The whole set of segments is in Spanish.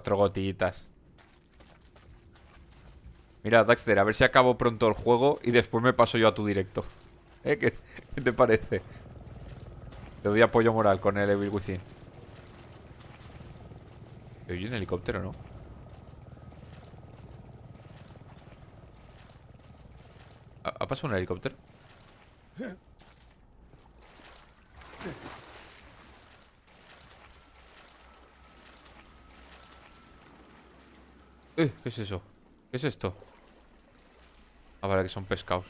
Cuatro gotitas. Mira, Daxter, a ver si acabo pronto el juego y después me paso yo a tu directo. ¿Eh? ¿Qué, te parece? Te doy apoyo moral con el Evil Within. ¿Te un helicóptero, no? ¿Ha, ¿Ha pasado un helicóptero? Eh, ¿qué es eso? ¿Qué es esto? Ah, vale, que son pescados.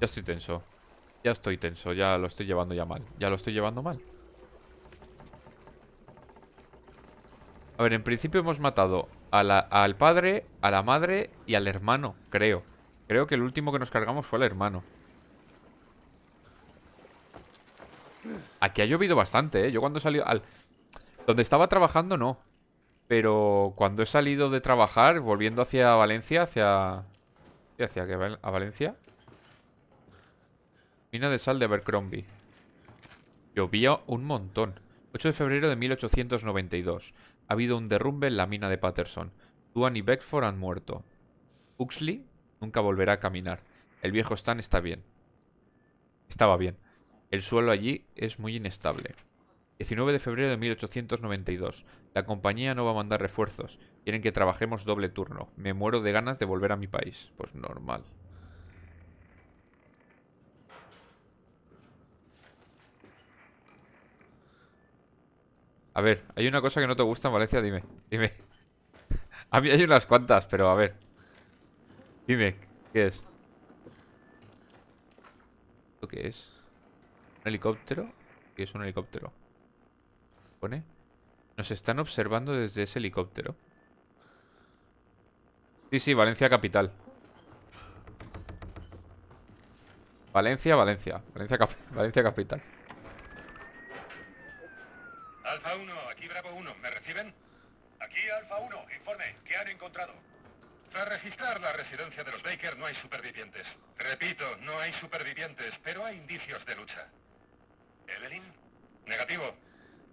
Ya estoy tenso. Ya estoy tenso, ya lo estoy llevando ya mal. Ya lo estoy llevando mal. A ver, en principio hemos matado al padre, a la madre y al hermano, creo. Creo que el último que nos cargamos fue al hermano. Aquí ha llovido bastante, ¿eh? Yo cuando salí al... Donde estaba trabajando, no. Pero cuando he salido de trabajar, volviendo hacia Valencia, hacia... ¿Hacia qué? ¿A Valencia? Mina de sal de Abercrombie. Llovía un montón. 8 de febrero de 1892. Ha habido un derrumbe en la mina de Patterson. Duan y Beckford han muerto. Huxley nunca volverá a caminar. El viejo Stan está bien. Estaba bien. El suelo allí es muy inestable. 19 de febrero de 1892. La compañía no va a mandar refuerzos. Quieren que trabajemos doble turno. Me muero de ganas de volver a mi país. Pues normal. A ver, hay una cosa que no te gusta en Valencia, dime. Dime. A mí hay unas cuantas, pero a ver. Dime, ¿qué es? ¿Esto qué es? ¿Un helicóptero? ¿Qué es un helicóptero? ¿Pone? Nos están observando desde ese helicóptero. Sí, sí, Valencia capital. Valencia, Valencia. Valencia, capital. Alfa 1, aquí Bravo 1, ¿me reciben? Aquí Alfa 1, informe, ¿qué han encontrado? Tras registrar la residencia de los Baker no hay supervivientes. Repito, no hay supervivientes, pero hay indicios de lucha. ¿Evelyn? Negativo.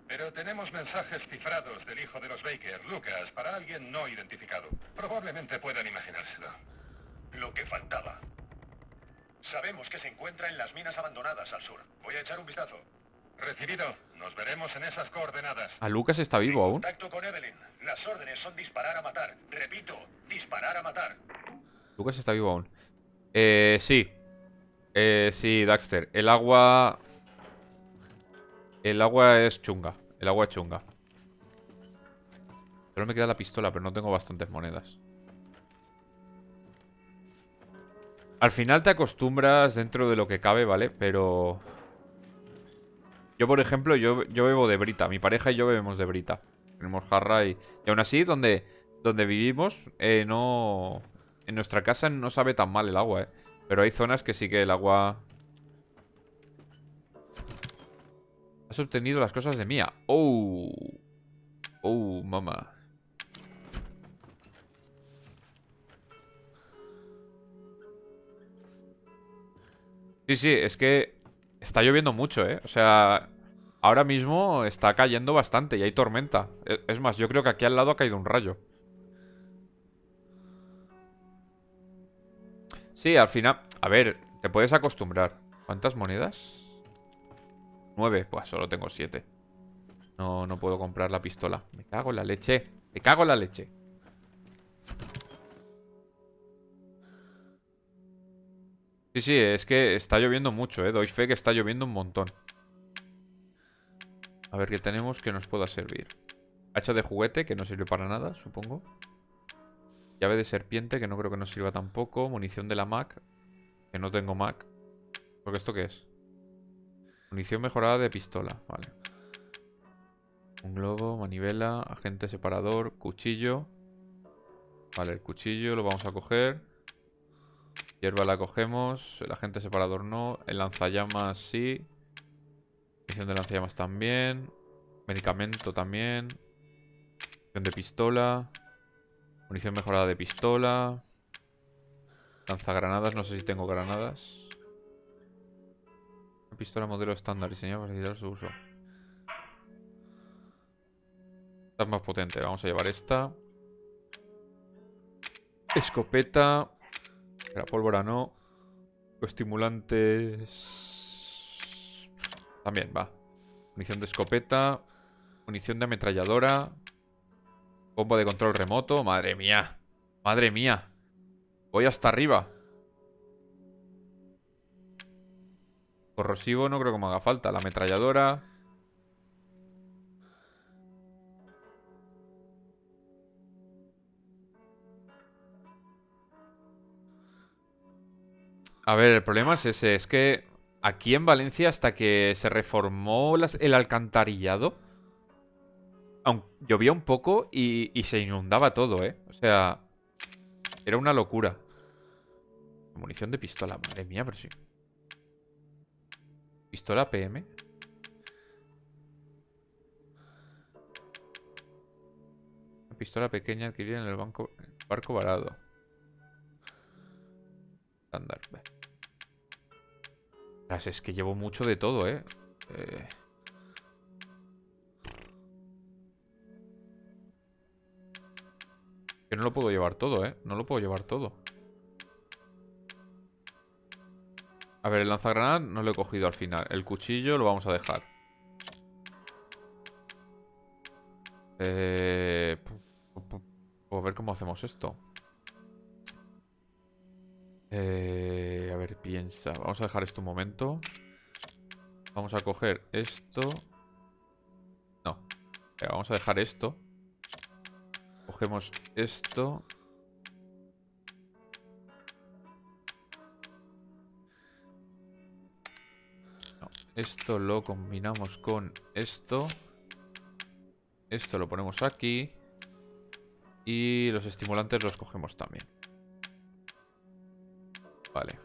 Pero tenemos mensajes cifrados del hijo de los Baker, Lucas, para alguien no identificado. Probablemente puedan imaginárselo. Lo que faltaba. Sabemos que se encuentra en las minas abandonadas al sur. Voy a echar un vistazo. Recibido. Nos veremos en esas coordenadas. ¿A Lucas está vivo aún? Contacto con Evelyn. Las órdenes son disparar a matar. Repito, disparar a matar. Lucas está vivo aún. Eh, sí. Eh, sí, Daxter. El agua el agua es chunga. El agua es chunga. Solo me queda la pistola, pero no tengo bastantes monedas. Al final te acostumbras dentro de lo que cabe, ¿vale? Pero... Yo, por ejemplo, yo, yo bebo de brita. Mi pareja y yo bebemos de brita. Tenemos jarra y... Y aún así, donde, donde vivimos, eh, no... En nuestra casa no sabe tan mal el agua, ¿eh? Pero hay zonas que sí que el agua obtenido las cosas de Mía. ¡Oh! ¡Oh, mamá! Sí, sí, es que está lloviendo mucho, ¿eh? O sea, ahora mismo está cayendo bastante y hay tormenta. E, es más, yo creo que aquí al lado ha caído un rayo. Sí, al final... A ver, te puedes acostumbrar. ¿Cuántas monedas? 9, Pues solo tengo 7 No, no puedo comprar la pistola. Me cago en la leche. Me cago en la leche. Sí, sí, es que está lloviendo mucho, ¿eh? Doy fe que está lloviendo un montón. A ver qué tenemos que nos pueda servir. Hacha de juguete, que no sirve para nada, supongo. Llave de serpiente, que no creo que nos sirva tampoco. Munición de la Mac, que no tengo Mac. qué esto qué es? Munición mejorada de pistola, vale. Un globo, manivela, agente separador, cuchillo. Vale, el cuchillo lo vamos a coger. Hierba la cogemos, el agente separador no, el lanzallamas sí. Munición de lanzallamas también. Medicamento también. Munición de pistola. Munición mejorada de pistola. Lanzagranadas, no sé si tengo granadas pistola modelo estándar diseñada para facilitar su uso. Esta es más potente. Vamos a llevar esta. Escopeta. La pólvora no. Estimulantes. También va. Munición de escopeta. Munición de ametralladora. Bomba de control remoto. Madre mía. Madre mía. Voy hasta arriba. Corrosivo no creo que me haga falta. La ametralladora. A ver, el problema es ese. Es que aquí en Valencia, hasta que se reformó las, el alcantarillado, llovía un poco y, y se inundaba todo, ¿eh? O sea, era una locura. Munición de pistola, madre mía, pero sí. Pistola PM. Una pistola pequeña adquirida en el banco, barco varado. Estándar. Es que llevo mucho de todo, ¿eh? eh... Que no lo puedo llevar todo, ¿eh? No lo puedo llevar todo. A ver, el lanzagranadas no lo he cogido al final. El cuchillo lo vamos a dejar. Eh, a ver cómo hacemos esto. Eh, a ver, piensa. Vamos a dejar esto un momento. Vamos a coger esto. No. vamos a dejar esto. Cogemos esto. Esto lo combinamos con esto. Esto lo ponemos aquí. Y los estimulantes los cogemos también. Vale.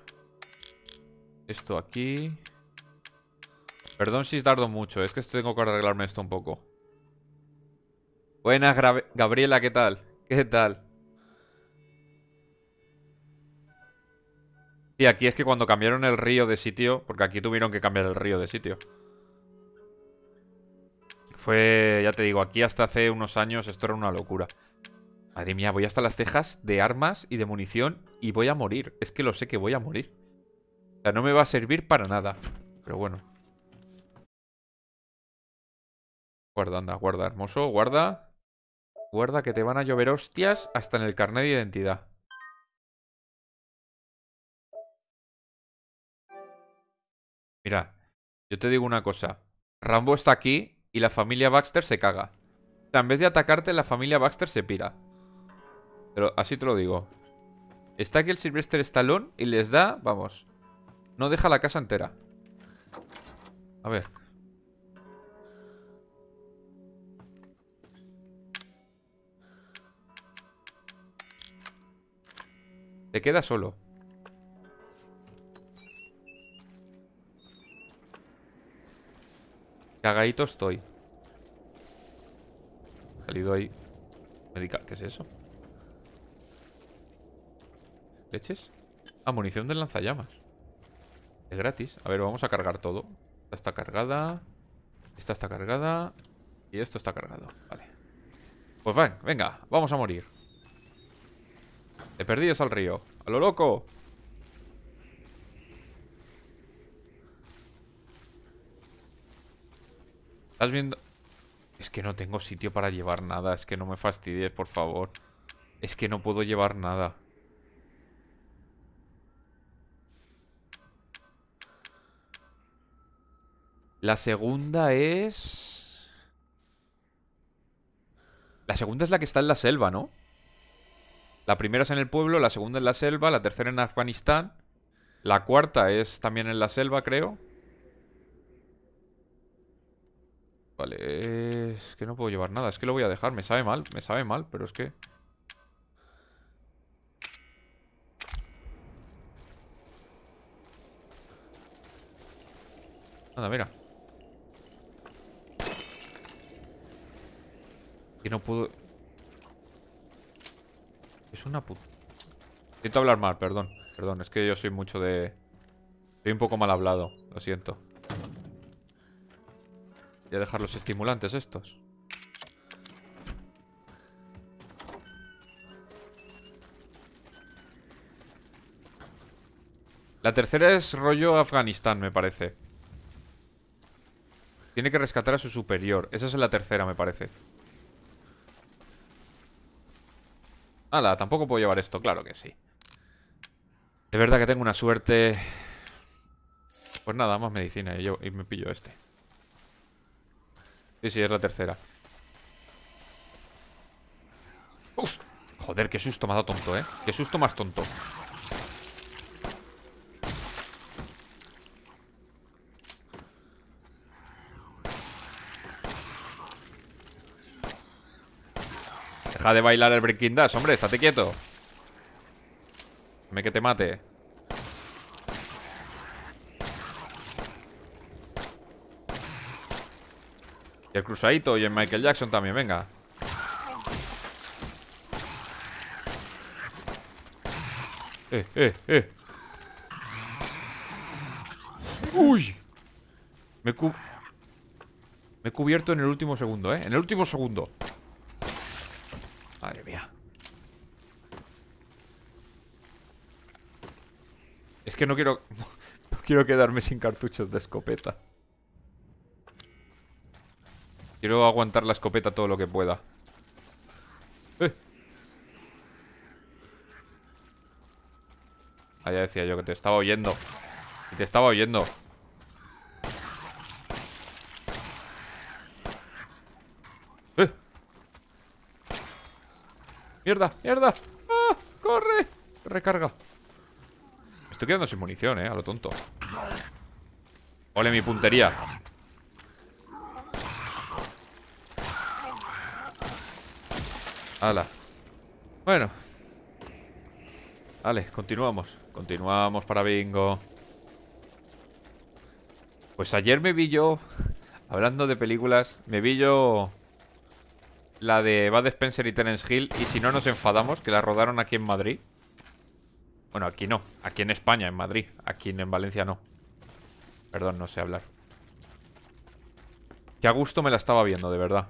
Esto aquí. Perdón si tardo mucho, es que tengo que arreglarme esto un poco. Buenas, Gabriela, ¿qué tal? ¿Qué tal? Y aquí es que cuando cambiaron el río de sitio, porque aquí tuvieron que cambiar el río de sitio. Fue, ya te digo, aquí hasta hace unos años esto era una locura. Madre mía, voy hasta las cejas de armas y de munición y voy a morir. Es que lo sé que voy a morir. O sea, no me va a servir para nada. Pero bueno. Guarda, anda, guarda, hermoso. Guarda. Guarda que te van a llover hostias hasta en el carnet de identidad. Mira, yo te digo una cosa. Rambo está aquí y la familia Baxter se caga. O sea, en vez de atacarte, la familia Baxter se pira. Pero así te lo digo. Está aquí el Sylvester Stallone y les da... Vamos. No deja la casa entera. A ver. Te queda solo. Cagadito estoy. Salido ahí. ¿Qué es eso? ¿Leches? Ah, munición del lanzallamas. Es gratis. A ver, vamos a cargar todo. Esta está cargada. Esta está cargada. Y esto está cargado. Vale. Pues van, venga, vamos a morir. De perdidos al río. ¡A lo loco! ¿Estás viendo? Es que no tengo sitio para llevar nada. Es que no me fastidies, por favor. Es que no puedo llevar nada. La segunda es... La segunda es la que está en la selva, ¿no? La primera es en el pueblo, la segunda en la selva, la tercera en Afganistán. La cuarta es también en la selva, creo. Vale, es que no puedo llevar nada. Es que lo voy a dejar. Me sabe mal, me sabe mal, pero es que... Nada, mira. Que no puedo... Es una puta... Siento hablar mal, perdón. Perdón, es que yo soy mucho de... Soy un poco mal hablado, lo siento. Voy dejar los estimulantes estos. La tercera es rollo Afganistán, me parece. Tiene que rescatar a su superior. Esa es la tercera, me parece. Hala, tampoco puedo llevar esto, claro que sí. De verdad que tengo una suerte... Pues nada, más medicina y me pillo este. Sí, sí, es la tercera. Uf, joder, qué susto me ha dado tonto, ¿eh? Qué susto más tonto. Deja de bailar el Breaking Dash, hombre, estate quieto. Dame que te mate. El cruzadito y en Michael Jackson también, venga. Eh, eh, eh. ¡Uy! Me, me he cubierto en el último segundo, ¿eh? En el último segundo. Madre mía. Es que no quiero... no quiero quedarme sin cartuchos de escopeta. Quiero aguantar la escopeta todo lo que pueda. Eh. Ah, ya decía yo que te estaba oyendo. Y te estaba oyendo. Eh. ¡Mierda! ¡Mierda! Ah, ¡Corre! Recarga. Me estoy quedando sin munición, eh, a lo tonto. Ole mi puntería. Ala. Bueno. Vale, continuamos. Continuamos para bingo. Pues ayer me vi yo, hablando de películas, me vi yo la de Bad Spencer y Terence Hill y si no nos enfadamos, que la rodaron aquí en Madrid. Bueno, aquí no, aquí en España, en Madrid, aquí en Valencia no. Perdón, no sé hablar. Qué a gusto me la estaba viendo, de verdad.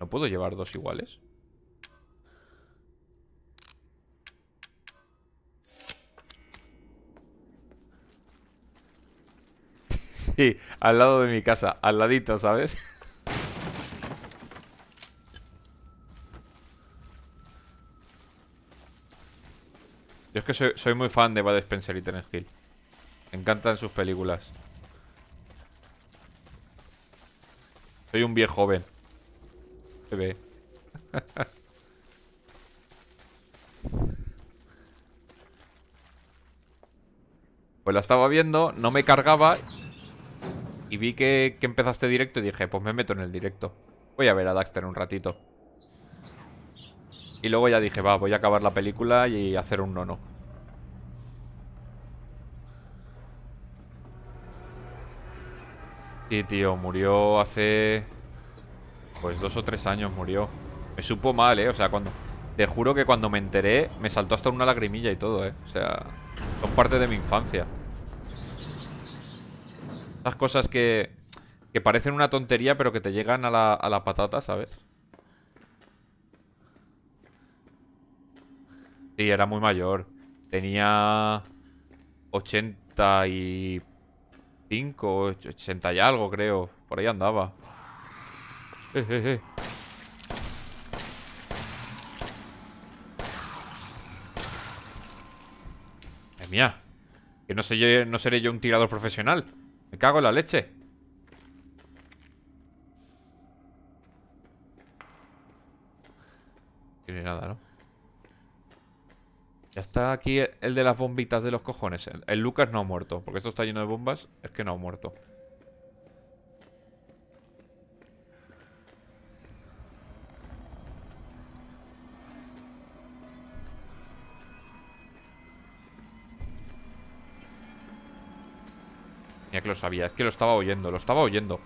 ¿No puedo llevar dos iguales? Sí, al lado de mi casa, al ladito, ¿sabes? Yo es que soy, muy fan de Bad Spencer y tener Hill. Me encantan sus películas. Soy un viejo joven. Ve, Pues la estaba viendo, no me cargaba y vi que, que, empezaste directo y dije, pues me meto en el directo. Voy a ver a Daxter un ratito. Y luego ya dije, va, voy a acabar la película y hacer un nono. Sí, tío, murió hace... Pues dos o tres años murió. Me supo mal, ¿eh? O sea, cuando... Te juro que cuando me enteré me saltó hasta una lagrimilla y todo, ¿eh? O sea, son parte de mi infancia. Esas cosas que, que parecen una tontería pero que te llegan a la, patata, ¿sabes? Sí, era muy mayor. Tenía 85, 80 y algo, creo. Por ahí andaba. Eh, eh, eh. mía. Que no, seré yo un tirador profesional. Me cago en la leche. Tiene nada, ¿no? Ya está aquí el, de las bombitas de los cojones. el Lucas no ha muerto. Porque esto está lleno de bombas. Es que no ha muerto. que lo sabía, es que lo estaba oyendo, lo estaba oyendo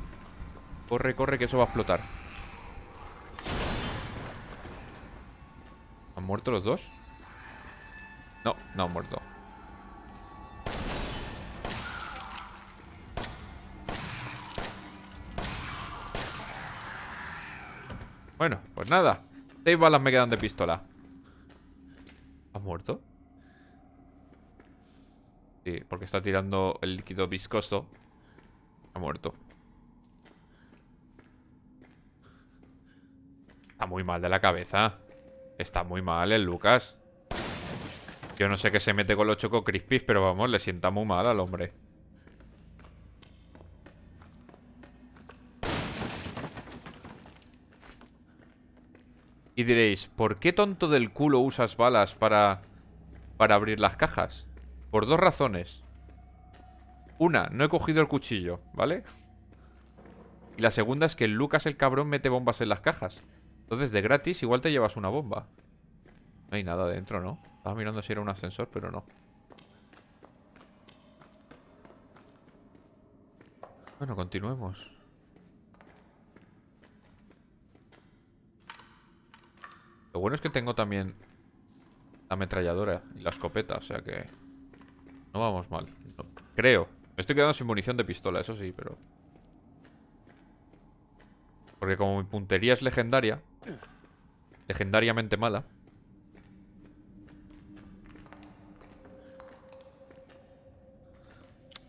Corre, corre, que eso va a explotar ¿Han muerto los dos? No, no han muerto Bueno, pues nada Seis balas me quedan de pistola ¿Has muerto? porque está tirando el líquido viscoso. Ha muerto. Está muy mal de la cabeza. Está muy mal el ¿eh, Lucas. Yo no sé qué se mete con los Choco Crispies, pero vamos, le sienta muy mal al hombre. Y diréis, ¿por qué tonto del culo usas balas para, para abrir las cajas? Por dos razones. Una, no he cogido el cuchillo, ¿vale? Y la segunda es que Lucas el cabrón mete bombas en las cajas. Entonces, de gratis, igual te llevas una bomba. No hay nada dentro, ¿no? Estaba mirando si era un ascensor, pero no. Bueno, continuemos. Lo bueno es que tengo también la ametralladora y la escopeta, o sea que... No vamos mal. creo. Me estoy quedando sin munición de pistola, eso sí, pero... Porque como mi puntería es legendaria... Legendariamente mala...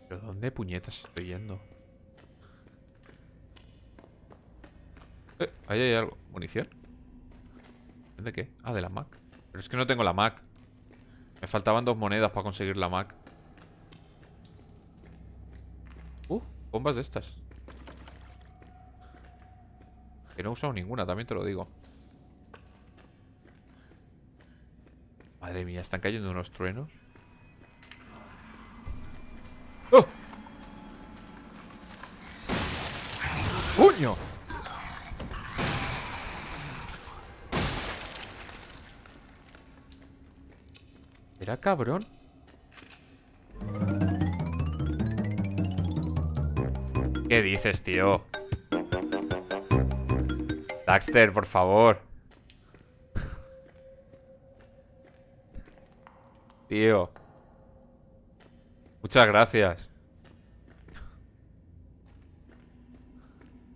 ¿Pero dónde puñetas estoy yendo? Eh, ahí hay algo. ¿Munición? ¿De qué? Ah, de la Mac. Pero es que no tengo la Mac. Me faltaban dos monedas para conseguir la Mac. Bombas de estas. Que no he usado ninguna, también te lo digo. Madre mía, están cayendo unos truenos. ¡Oh! ¡Puño! ¿Era cabrón? ¿Qué dices, tío? Daxter, por favor. Tío. Muchas gracias.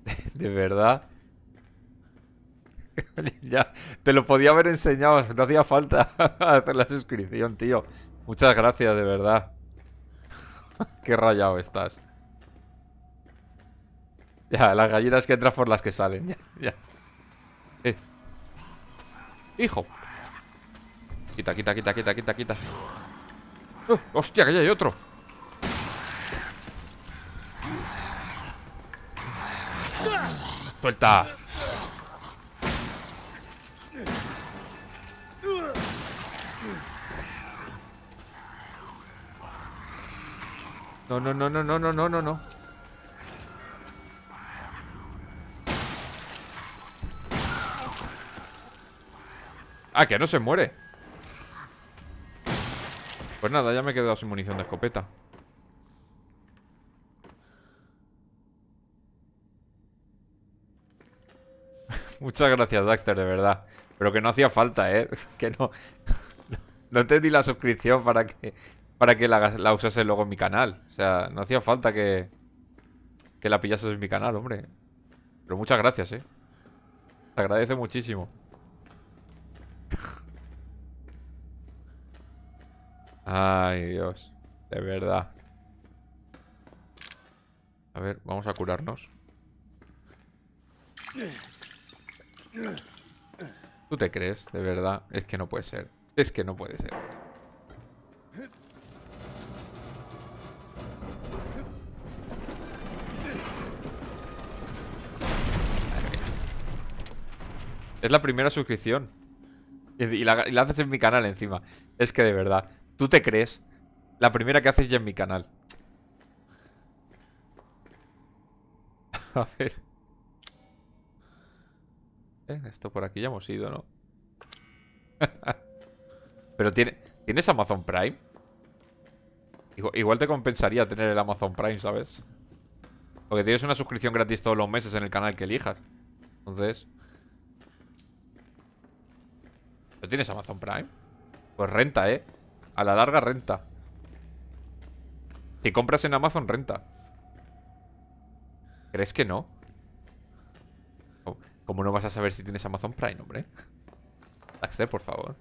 De verdad. ya, te lo podía haber enseñado, no hacía falta hacer la suscripción, tío. Muchas gracias, de verdad. Qué rayado estás. Ya, las gallinas que entran por las que salen. Ya, ya. Eh. Hijo. Quita, quita, quita, quita, quita, quita. Uh, hostia, que ya hay otro. Suelta. No, no, no, no, no, no, no, no, no. Ah, que no se muere Pues nada, ya me he quedado sin munición de escopeta Muchas gracias, Daxter, de verdad Pero que no hacía falta, ¿eh? Que no... No te di la suscripción para que... Para que la, usases luego en mi canal O sea, no hacía falta que... Que la pillases en mi canal, hombre Pero muchas gracias, ¿eh? Te agradece muchísimo Ay, Dios. De verdad. A ver, vamos a curarnos. ¿Tú te crees? De verdad. Es que no puede ser. Es que no puede ser. Es la primera suscripción. Y la, haces en mi canal encima. Es que de verdad, tú te crees. La primera que haces ya en mi canal. A ver. Eh, esto por aquí ya hemos ido, ¿no? Pero ¿tienes Amazon Prime? igual te compensaría tener el Amazon Prime, ¿sabes? Porque tienes una suscripción gratis todos los meses en el canal que elijas. Entonces... tienes Amazon Prime? Pues renta, ¿eh? A la larga renta. Si compras en Amazon, renta. ¿Crees que no? ¿Cómo no vas a saber si tienes Amazon Prime, hombre? Acceder, por favor.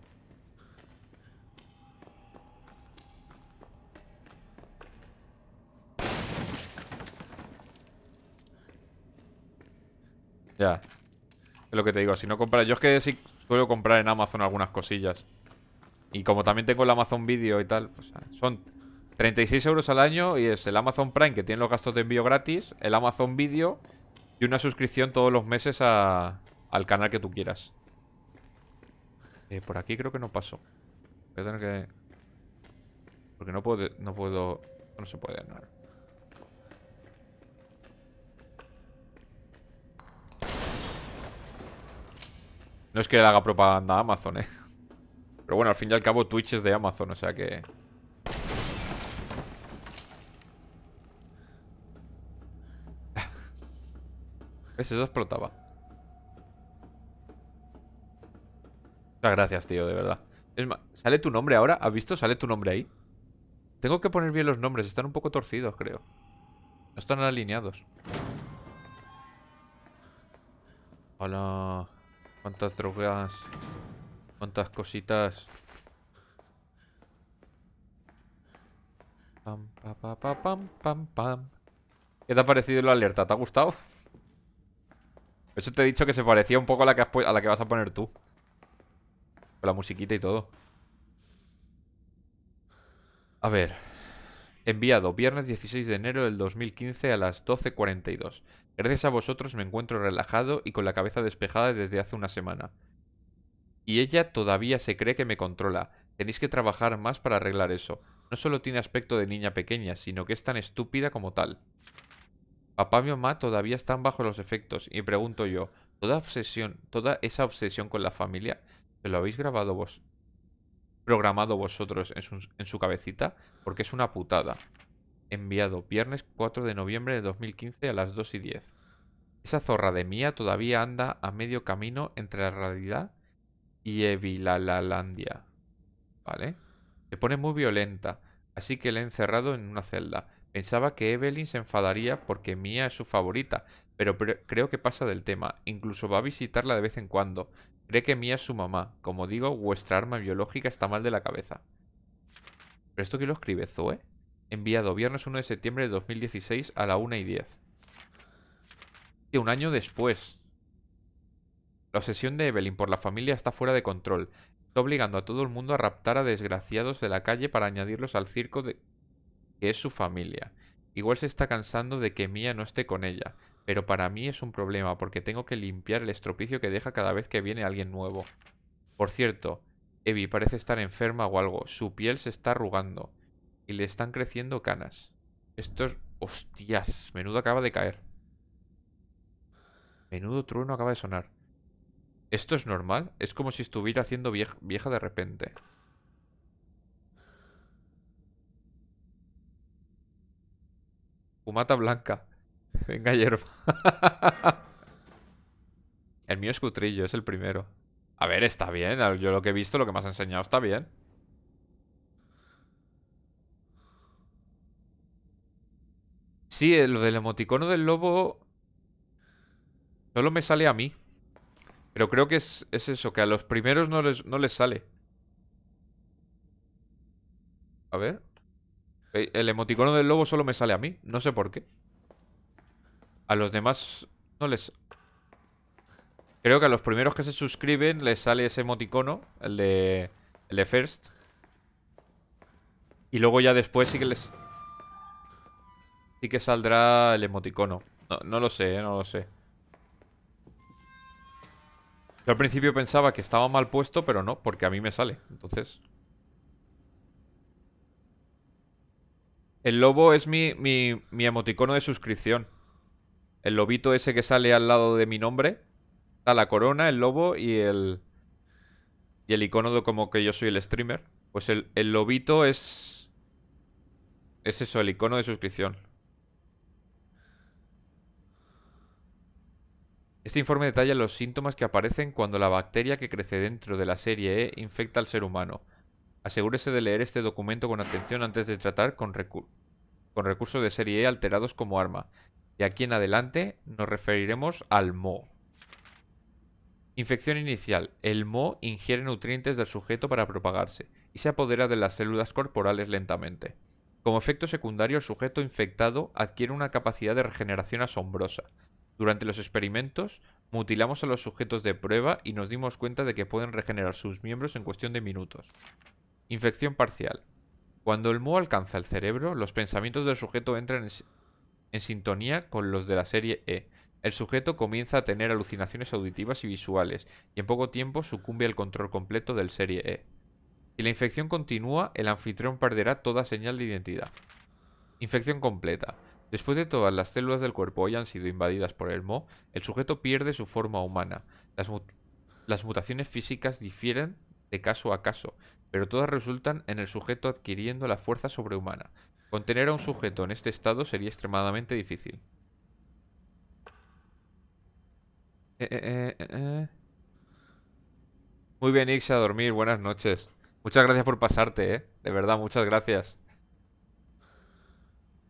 Ya. Es lo que te digo. Si no compras... Yo es que si Suelo comprar en Amazon algunas cosillas. Y como también tengo el Amazon Video y tal, pues, ah, son 36 euros al año y es el Amazon Prime que tiene los gastos de envío gratis, el Amazon Video y una suscripción todos los meses al canal que tú quieras. Eh, por aquí creo que no pasó Voy a tener que... Porque no puedo... No puedo... No se puede, no. No es que le haga propaganda a Amazon, ¿eh? Pero bueno, al fin y al cabo Twitch es de Amazon, o sea que... ¿Ves? Eso explotaba. Muchas gracias, tío, de verdad. Es ¿sale tu nombre ahora? ¿Has visto? ¿Sale tu nombre ahí? Tengo que poner bien los nombres, están un poco torcidos, creo. No están alineados. Hola... Cuántas drogas. Cuántas cositas. Pam, pam, pam, pam, pam, pam. ¿Qué te ha parecido la alerta? ¿Te ha gustado? Eso te he dicho que se parecía un poco a la que, a la que vas a poner tú. Con la musiquita y todo. A ver. Enviado viernes 16 de enero del 2015 a las 12.42. Gracias a vosotros me encuentro relajado y con la cabeza despejada desde hace una semana. Y ella todavía se cree que me controla. Tenéis que trabajar más para arreglar eso. No solo tiene aspecto de niña pequeña, sino que es tan estúpida como tal. Papá y mamá todavía están bajo los efectos, y pregunto yo, ¿toda obsesión, toda esa obsesión con la familia, se lo habéis grabado vos programado vosotros en su, cabecita, porque es una putada. Enviado viernes 4 de noviembre de 2015 a las 2 y 10. Esa zorra de mía todavía anda a medio camino entre la realidad y Evilalalandia. ¿Vale? Se pone muy violenta, así que la he encerrado en una celda. Pensaba que Evelyn se enfadaría porque Mía es su favorita, pero creo que pasa del tema. Incluso va a visitarla de vez en cuando. Cree que Mía es su mamá. Como digo, vuestra arma biológica está mal de la cabeza. ¿Pero esto que lo escribe Zoe? Enviado viernes 1 de septiembre de 2016 a la 1 y 10. Y un año después. La obsesión de Evelyn por la familia está fuera de control. Está obligando a todo el mundo a raptar a desgraciados de la calle para añadirlos al circo de... que es su familia. Igual se está cansando de que Mía no esté con ella. Pero para mí es un problema porque tengo que limpiar el estropicio que deja cada vez que viene alguien nuevo. Por cierto, Evie parece estar enferma o algo. Su piel se está arrugando y le están creciendo canas. Esto es... ¡Hostias! Menudo acaba de caer. Menudo trueno acaba de sonar. ¿Esto es normal? Es como si estuviera haciendo vieja, de repente. Pumata blanca. Venga, hierba. el mío es cutrillo, es el primero. A ver, está bien. Yo lo que he visto, lo que me has enseñado, está bien. Sí, eh, lo del emoticono del lobo... Solo me sale a mí. Pero creo que es, es eso, que a los primeros no les, no les sale. A ver. Eh, el emoticono del lobo solo me sale a mí. No sé por qué. A los demás no les... Creo que a los primeros que se suscriben les sale ese emoticono, el de, el First. Y luego ya después sí que les... Sí que saldrá el emoticono. No, lo sé, eh, no lo sé. Yo al principio pensaba que estaba mal puesto, pero no, porque a mí me sale. Entonces... El lobo es mi, mi, mi emoticono de suscripción. El lobito ese que sale al lado de mi nombre. Está la corona, el lobo y el. Y el icono de como que yo soy el streamer. Pues el, lobito es. Es eso, el icono de suscripción. Este informe detalla los síntomas que aparecen cuando la bacteria que crece dentro de la serie E infecta al ser humano. Asegúrese de leer este documento con atención antes de tratar con, con recursos de serie E alterados como arma. De aquí en adelante nos referiremos al Mo. Infección inicial. El Mo ingiere nutrientes del sujeto para propagarse y se apodera de las células corporales lentamente. Como efecto secundario, el sujeto infectado adquiere una capacidad de regeneración asombrosa. Durante los experimentos, mutilamos a los sujetos de prueba y nos dimos cuenta de que pueden regenerar sus miembros en cuestión de minutos. Infección parcial. Cuando el Mo alcanza el cerebro, los pensamientos del sujeto entran en en sintonía con los de la serie E. El sujeto comienza a tener alucinaciones auditivas y visuales, y en poco tiempo sucumbe al control completo del serie E. Si la infección continúa, el anfitrión perderá toda señal de identidad. Infección completa. Después de todas las células del cuerpo hayan sido invadidas por el Mo, el sujeto pierde su forma humana. Las, las mutaciones físicas difieren de caso a caso, pero todas resultan en el sujeto adquiriendo la fuerza sobrehumana, Contener a un sujeto en este estado sería extremadamente difícil. Eh, eh, eh, Muy bien, Ix, a dormir. Buenas noches. Muchas gracias por pasarte, ¿eh? De verdad, muchas gracias.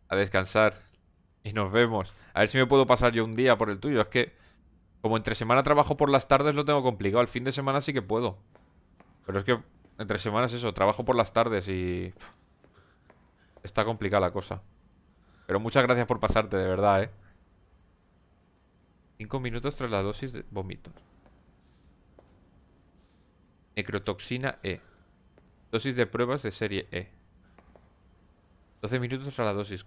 A descansar. Y nos vemos. A ver si me puedo pasar yo un día por el tuyo. Es que, como entre semana trabajo por las tardes, lo tengo complicado. Al fin de semana sí que puedo. Pero es que entre semanas eso, trabajo por las tardes y... Está complicada la cosa. Pero muchas gracias por pasarte, de verdad, ¿eh? Cinco minutos tras la dosis de vómitos. Necrotoxina E. Dosis de pruebas de serie E. 12 minutos tras la dosis.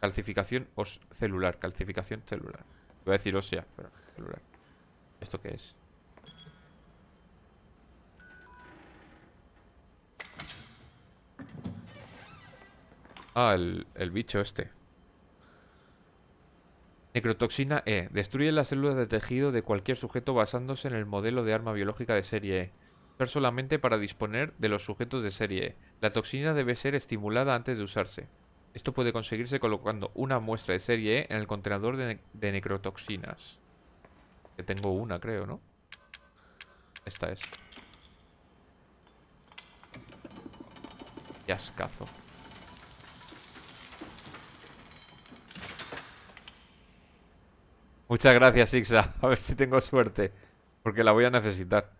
Calcificación celular. Calcificación celular. Voy a decir ósea, pero celular. ¿Esto qué es? Ah, el, bicho este. Necrotoxina E. Destruye las células de tejido de cualquier sujeto basándose en el modelo de arma biológica de serie E. Usar solamente para disponer de los sujetos de serie E. La toxina debe ser estimulada antes de usarse. Esto puede conseguirse colocando una muestra de serie E en el contenedor de, necrotoxinas. Que tengo una, creo, ¿no? Esta es. Yascazo. Muchas gracias, Ixa. A ver si tengo suerte. Porque la voy a necesitar.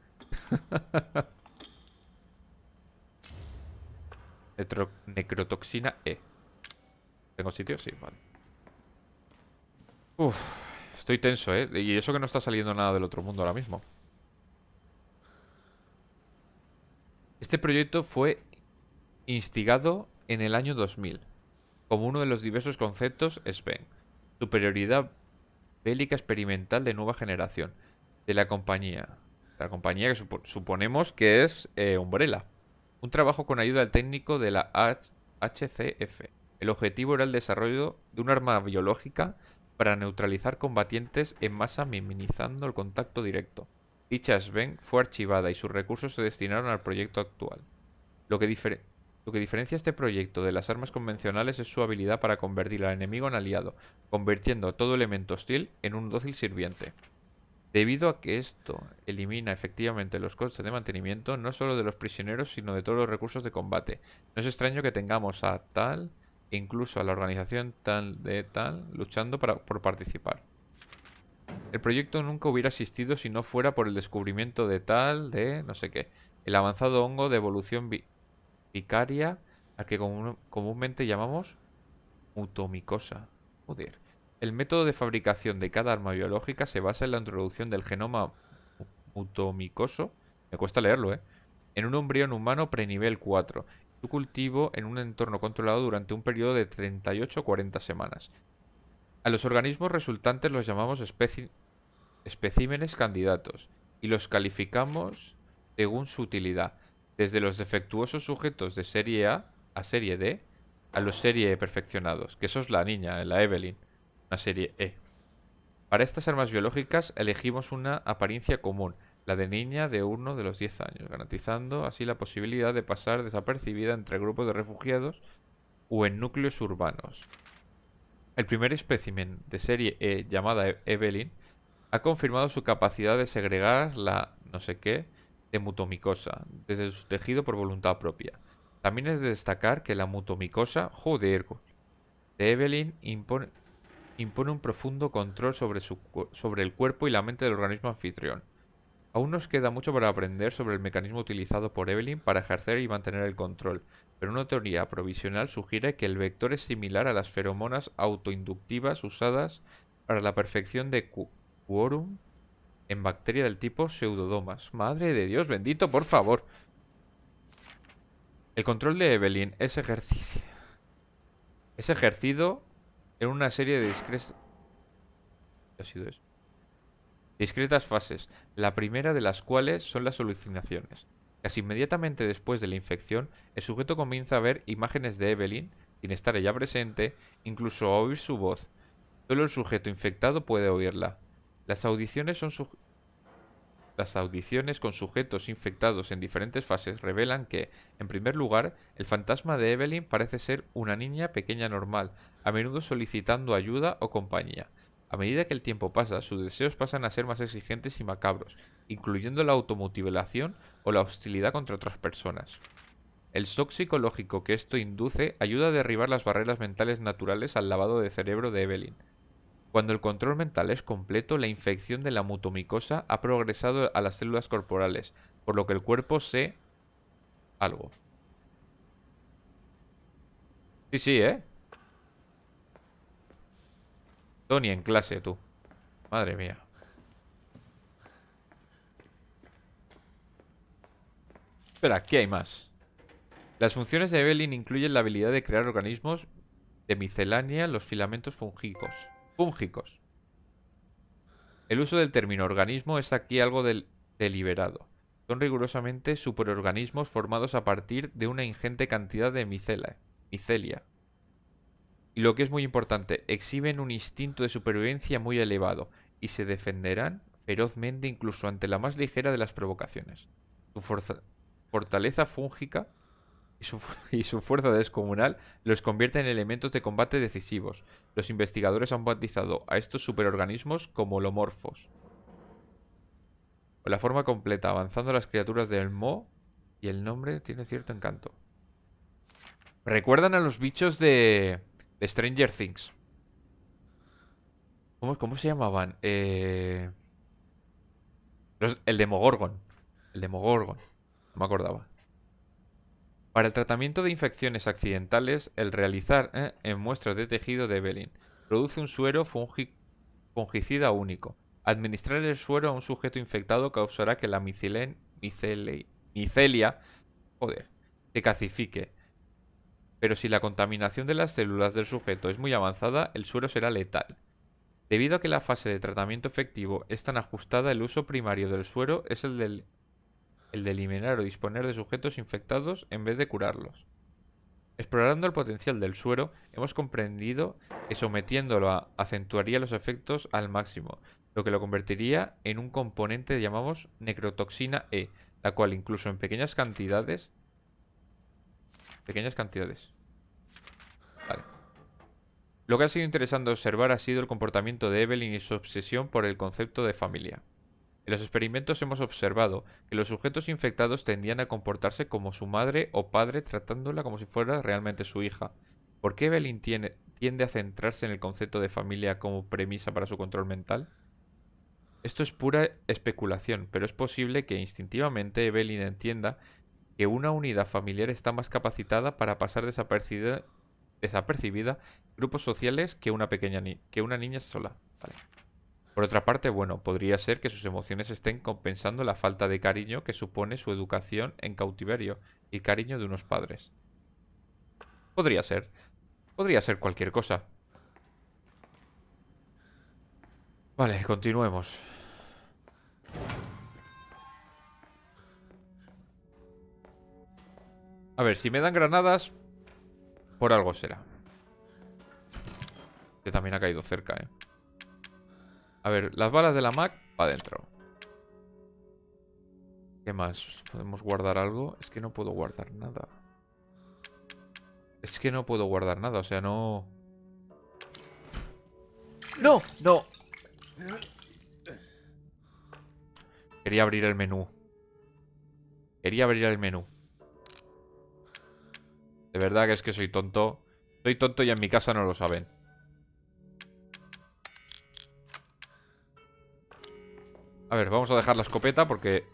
necrotoxina E. ¿Tengo sitio? Sí, vale. Uf, estoy tenso, ¿eh? Y eso que no está saliendo nada del otro mundo ahora mismo. Este proyecto fue instigado en el año 2000 como uno de los diversos conceptos Sven. Superioridad bélica experimental de nueva generación de la compañía. La compañía que suponemos que es eh, Umbrella. Un trabajo con ayuda del técnico de la HCF. El objetivo era el desarrollo de un arma biológica para neutralizar combatientes en masa minimizando el contacto directo. Dicha Sven fue archivada y sus recursos se destinaron al proyecto actual. Lo que, lo que diferencia este proyecto de las armas convencionales es su habilidad para convertir al enemigo en aliado, convirtiendo todo elemento hostil en un dócil sirviente. Debido a que esto elimina efectivamente los costes de mantenimiento no solo de los prisioneros sino de todos los recursos de combate. No es extraño que tengamos a tal e incluso a la organización tal de tal luchando para, por participar. El proyecto nunca hubiera existido si no fuera por el descubrimiento de tal, de no sé qué, el avanzado hongo de evolución vicaria, a que comúnmente llamamos mutomicosa. El método de fabricación de cada arma biológica se basa en la introducción del genoma mutomicoso, me cuesta leerlo, ¿eh? En un embrión humano prenivel 4, su cultivo en un entorno controlado durante un periodo de 38 o 40 semanas. A los organismos resultantes los llamamos especímenes candidatos y los calificamos según su utilidad desde los defectuosos sujetos de serie A a serie D a los serie E perfeccionados, que eso es la niña, la Evelyn, una serie E. Para estas armas biológicas elegimos una apariencia común, la de niña de uno de los 10 años, garantizando así la posibilidad de pasar desapercibida entre grupos de refugiados o en núcleos urbanos. El primer espécimen de serie E llamada Evelyn ha confirmado su capacidad de segregar la no sé qué de mutomicosa desde su tejido por voluntad propia. También es de destacar que la mutomicosa, joder, de Evelyn impone, un profundo control sobre, su, sobre el cuerpo y la mente del organismo anfitrión. Aún nos queda mucho para aprender sobre el mecanismo utilizado por Evelyn para ejercer y mantener el control, pero una teoría provisional sugiere que el vector es similar a las feromonas autoinductivas usadas para la perfección de quorum. En bacteria del tipo pseudodomas. Madre de Dios, bendito, por favor. El control de Evelyn es ejercicio. Es ejercido en una serie de discretas... ha sido Discretas fases, la primera de las cuales son las alucinaciones. Casi inmediatamente después de la infección, el sujeto comienza a ver imágenes de Evelyn, sin estar ella presente, incluso a oír su voz. Solo el sujeto infectado puede oírla. Las audiciones son Las audiciones con sujetos infectados en diferentes fases revelan que, en primer lugar, el fantasma de Evelyn parece ser una niña pequeña normal, a menudo solicitando ayuda o compañía. A medida que el tiempo pasa, sus deseos pasan a ser más exigentes y macabros, incluyendo la automutilación o la hostilidad contra otras personas. El shock psicológico que esto induce ayuda a derribar las barreras mentales naturales al lavado de cerebro de Evelyn, cuando el control mental es completo, la infección de la mutomicosa ha progresado a las células corporales, por lo que el cuerpo se... algo. Sí, sí, ¿eh? Tony, en clase, tú. Madre mía. Espera, aquí hay más. Las funciones de Evelyn incluyen la habilidad de crear organismos de micelánea, los filamentos fungicos fúngicos. El uso del término organismo es aquí algo deliberado. Son rigurosamente superorganismos formados a partir de una ingente cantidad de micela, micelia. Y lo que es muy importante, exhiben un instinto de supervivencia muy elevado y se defenderán ferozmente incluso ante la más ligera de las provocaciones. Su fortaleza fúngica y su, fuerza descomunal los convierte en elementos de combate decisivos. Los investigadores han bautizado a estos superorganismos como holomorfos. la forma completa, avanzando las criaturas del Mo y el nombre tiene cierto encanto. Recuerdan a los bichos de, Stranger Things. ¿Cómo, se llamaban? Eh, el Demogorgon. El Demogorgon. No me acordaba. Para el tratamiento de infecciones accidentales, el realizar eh, en muestras de tejido de Belin produce un suero fungicida único. Administrar el suero a un sujeto infectado causará que la micelia se cacifique. Pero si la contaminación de las células del sujeto es muy avanzada, el suero será letal. Debido a que la fase de tratamiento efectivo es tan ajustada, el uso primario del suero es el del el de eliminar o disponer de sujetos infectados en vez de curarlos. Explorando el potencial del suero, hemos comprendido que sometiéndolo a acentuaría los efectos al máximo, lo que lo convertiría en un componente llamamos necrotoxina E, la cual incluso en pequeñas cantidades... Pequeñas cantidades. Vale. Lo que ha sido interesante observar ha sido el comportamiento de Evelyn y su obsesión por el concepto de familia. En los experimentos hemos observado que los sujetos infectados tendían a comportarse como su madre o padre tratándola como si fuera realmente su hija. ¿Por qué Evelyn tiende a centrarse en el concepto de familia como premisa para su control mental? Esto es pura especulación, pero es posible que instintivamente Evelyn entienda que una unidad familiar está más capacitada para pasar desapercibida, grupos sociales que una pequeña que una niña sola. Por otra parte, bueno, podría ser que sus emociones estén compensando la falta de cariño que supone su educación en cautiverio y cariño de unos padres. Podría ser. Podría ser cualquier cosa. Vale, continuemos. A ver, si me dan granadas, por algo será. Que también ha caído cerca, eh. A ver, las balas de la MAC para adentro. ¿Qué más? ¿Podemos guardar algo? Es que no puedo guardar nada. Es que no puedo guardar nada, o sea, no... ¡No! ¡No! Quería abrir el menú. Quería abrir el menú. De verdad que es que soy tonto. Soy tonto y en mi casa no lo saben. A ver, vamos a dejar la escopeta porque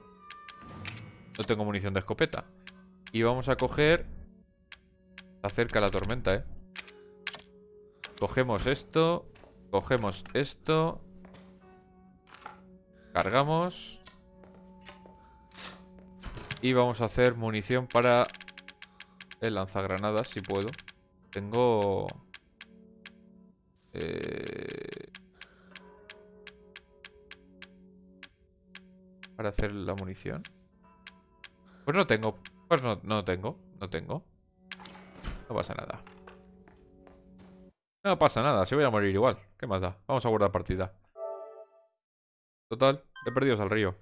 no tengo munición de escopeta. Y vamos a coger... Acerca la tormenta, ¿eh? Cogemos esto. Cogemos esto. Cargamos. Y vamos a hacer munición para el lanzagranadas, si puedo. Tengo... Eh... para hacer la munición. Pues no tengo. Pues no, no tengo. No tengo. No pasa nada. No pasa nada. Se voy a morir igual. ¿Qué más da? Vamos a guardar partida. Total, de perdidos al río.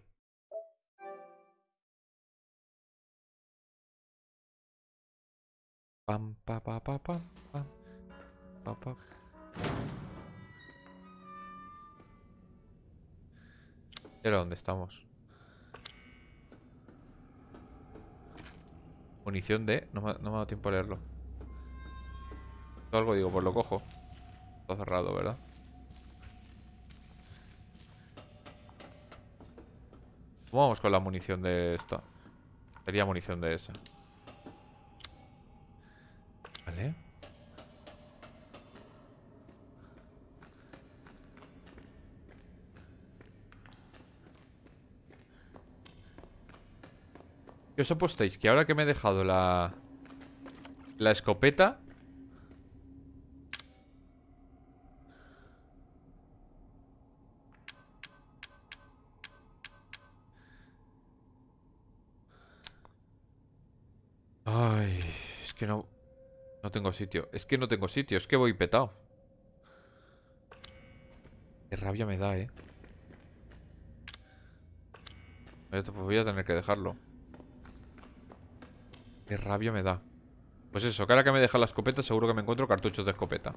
Pam, pa, pa, pa, pam, Pa, pa. dónde estamos? Munición de... No me, ha dado tiempo a leerlo. Algo digo, pues lo cojo. Todo cerrado, ¿verdad? ¿Cómo vamos con la munición de esto? Sería munición de esa. Vale. Yo os apostáis? Que ahora que me he dejado la... La escopeta... Ay, es que no... No tengo sitio. Es que no tengo sitio. Es que voy petado. Qué rabia me da, eh. Pues voy a tener que dejarlo. Qué rabia me da. Pues eso, cara que me deja la escopeta seguro que me encuentro cartuchos de escopeta.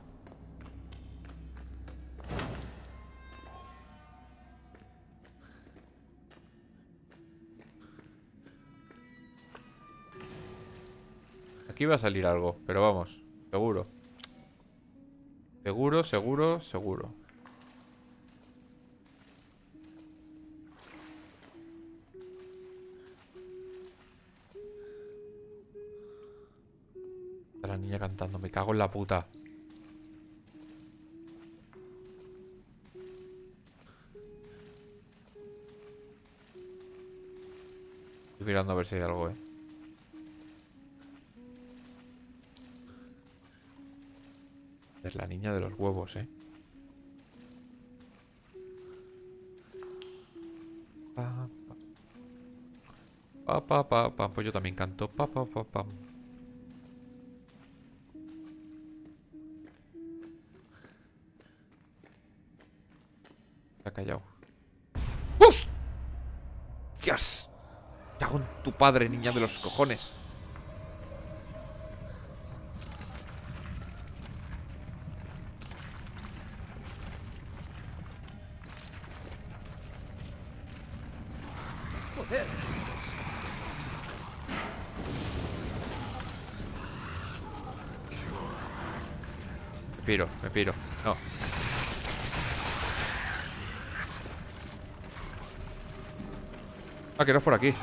Aquí va a salir algo, pero vamos, seguro. Seguro, seguro, seguro. niña cantando. Me cago en la puta. Estoy mirando a ver si hay algo, eh. Es la niña de los huevos, eh. Pa, pa, pa, pa, pa. Pues yo también canto. Pa, pa, pa, pa. Callao ¡Uf! ¡Dios! Cago tu padre, niña de los cojones. es por aquí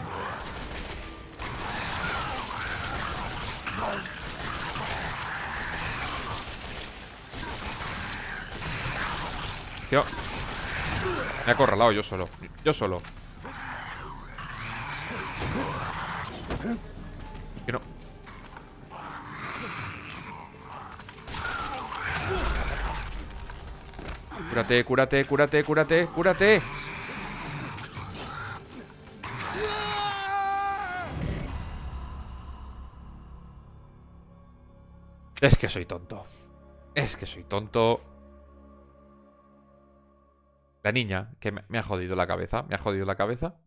Me he acorralado yo solo Yo solo Que no Cúrate, cúrate, cúrate, cúrate, cúrate Es que soy tonto. Es que soy tonto. La niña, que me ha jodido la cabeza. Me ha jodido la cabeza. Me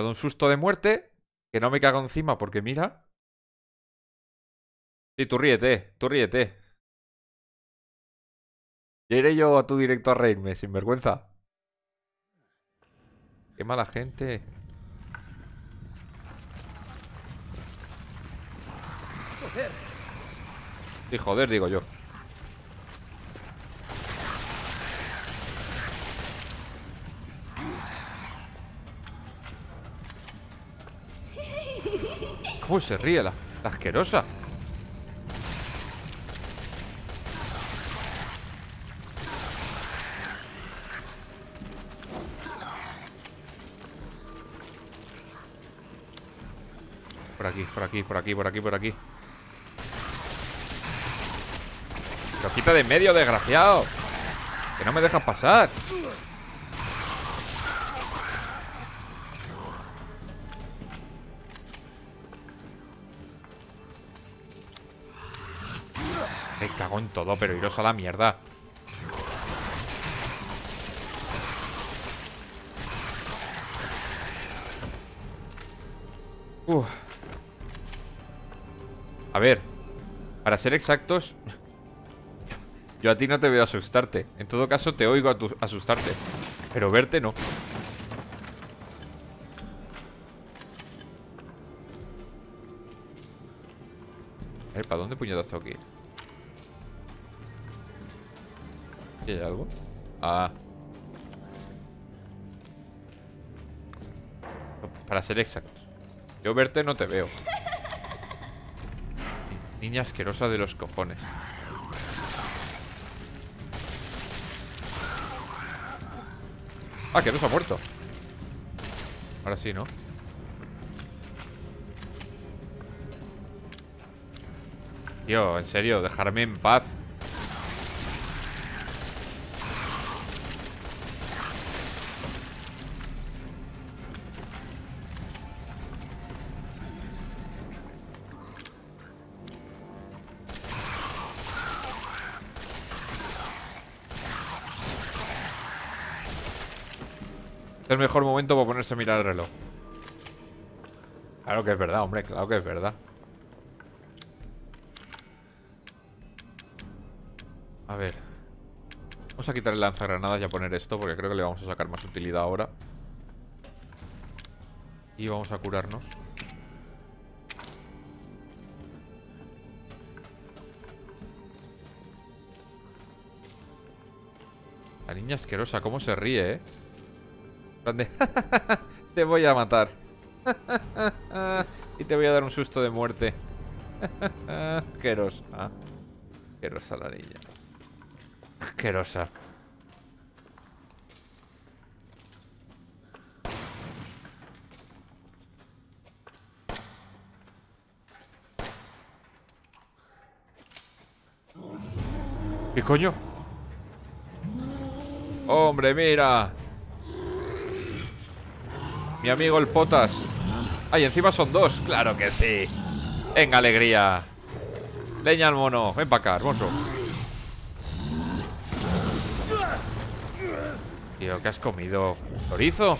ha dado un susto de muerte. Que no me cago encima porque mira. Sí, tú ríete, tú ríete. Y iré yo a tu directo a reírme, sin vergüenza. Qué mala gente. Y joder, digo yo. ¿Cómo se ríe la, la asquerosa? Por aquí, por aquí, por aquí, por aquí, por aquí. quita de medio, desgraciado Que no me dejas pasar Me cago en todo, pero iros a la mierda Uf. A ver Para ser exactos yo a ti no te veo asustarte. En todo caso, te oigo a asustarte. Pero verte no. A eh, ver, ¿para dónde puñetazo aquí? ¿Aquí hay algo? Ah. Para ser exactos. Yo verte no te veo. Niña asquerosa de los cojones. Ah, que no se ha muerto Ahora sí, ¿no? Tío, en serio, dejarme en paz Es el mejor momento para ponerse a mirar el reloj. Claro que es verdad, hombre, claro que es verdad. A ver. Vamos a quitar el lanzagranadas y a poner esto, porque creo que le vamos a sacar más utilidad ahora. Y vamos a curarnos. La niña asquerosa, cómo se ríe, eh. te voy a matar. y te voy a dar un susto de muerte. Querosa. Querosa la niña. Querosa. ¿Qué coño? ¡Hombre, mira! Mi amigo el Potas ah. Ay, encima son dos, claro que sí en alegría Leña al mono, ven para acá, hermoso Tío, ¿qué has comido? ¿Chorizo?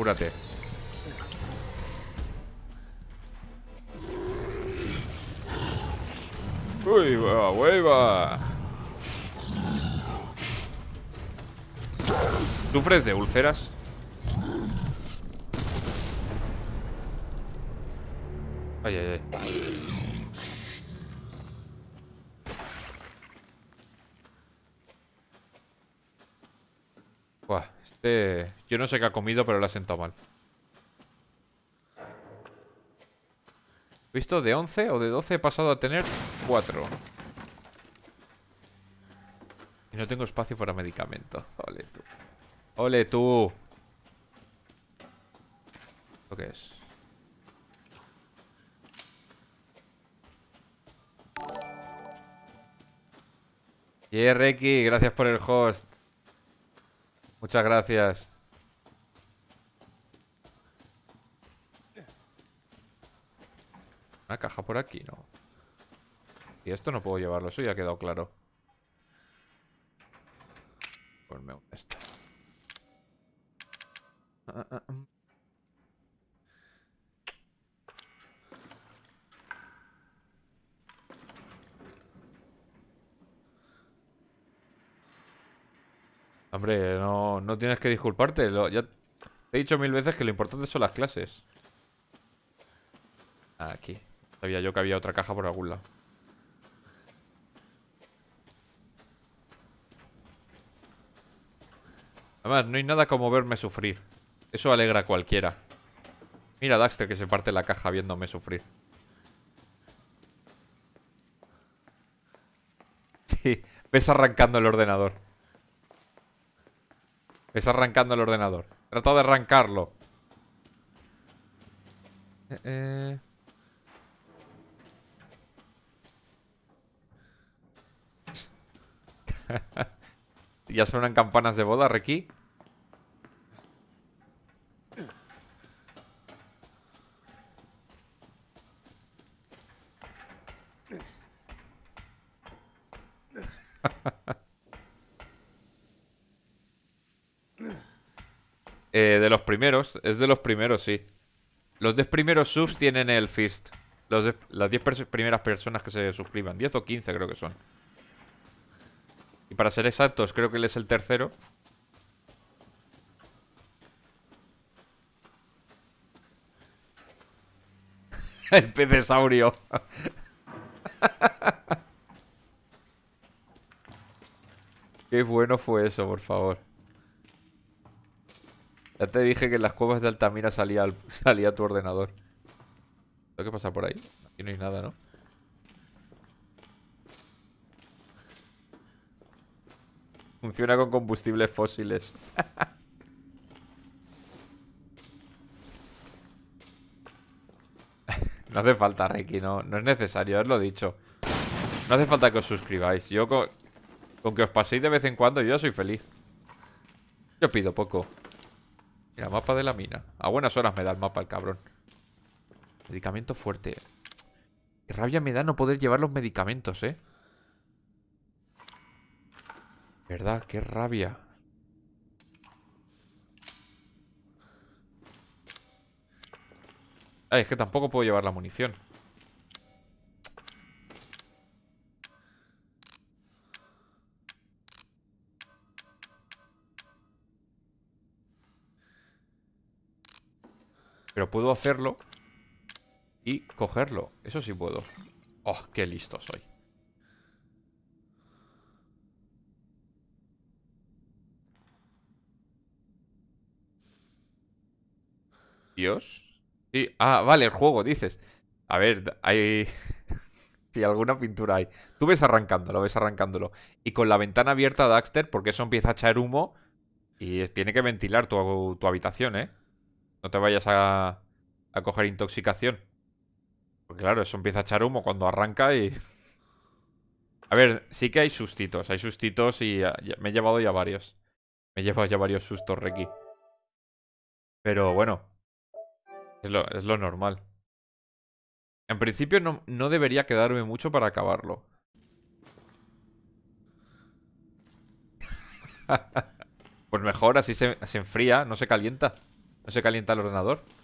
apúrate. Uy, va, hueva. ¿Sufres de úlceras? Yo no sé qué ha comido, pero lo ha sentado mal. ¿Visto? De 11 o de 12 he pasado a tener 4. Y no tengo espacio para medicamento. Ole tú. Ole tú. ¿Lo es? Yeah, Reiki, gracias por el host. Muchas gracias. Una caja por aquí, ¿no? Y esto no puedo llevarlo, eso ya ha quedado claro. Ponme ah, ah, ah. Hombre, no, no, tienes que disculparte. Lo, ya he dicho mil veces que lo importante son las clases. Aquí. Sabía yo que había otra caja por algún lado. Además, no hay nada como verme sufrir. Eso alegra a cualquiera. Mira a Daxter que se parte la caja viéndome sufrir. Sí, ves arrancando el ordenador. Ves arrancando el ordenador. Trata de arrancarlo. Eh, eh. ¿Ya suenan campanas de boda, Requi? Eh, de los primeros, es de los primeros, sí. Los 10 primeros subs tienen el fist. las 10 primeras personas que se suscriban, 10 o 15 creo que son para ser exactos, creo que él es el tercero. el pecesaurio. Qué bueno fue eso, por favor. Ya te dije que en las cuevas de Altamira salía, salía tu ordenador. ¿Tengo que pasar por ahí? Aquí no hay nada, ¿no? Funciona con combustibles fósiles. no hace falta, Reiki, no, no es necesario, os lo he dicho. No hace falta que os suscribáis. Yo con, que os paséis de vez en cuando, yo soy feliz. Yo pido poco. Mira, mapa de la mina. A buenas horas me da el mapa el cabrón. Medicamento fuerte. Qué rabia me da no poder llevar los medicamentos, ¿eh? ¿Verdad? ¡Qué rabia! Ah, es que tampoco puedo llevar la munición. Pero puedo hacerlo y cogerlo. Eso sí puedo. ¡Oh, qué listo soy! Sí, ah, vale, el juego, dices. A ver, hay. Si alguna pintura hay. Tú ves arrancándolo, ves arrancándolo. Y con la ventana abierta, Daxter, porque eso empieza a echar humo. Y tiene que ventilar tu, tu habitación, ¿eh? No te vayas a, a coger intoxicación. Porque claro, eso empieza a echar humo cuando arranca y. A ver, sí que hay sustitos. Hay sustitos y me he llevado ya varios. Me he llevado ya varios sustos, Reki. Pero bueno, es lo, normal. En principio no, debería quedarme mucho para acabarlo. pues mejor, así se, enfría, no se calienta. No se calienta el ordenador.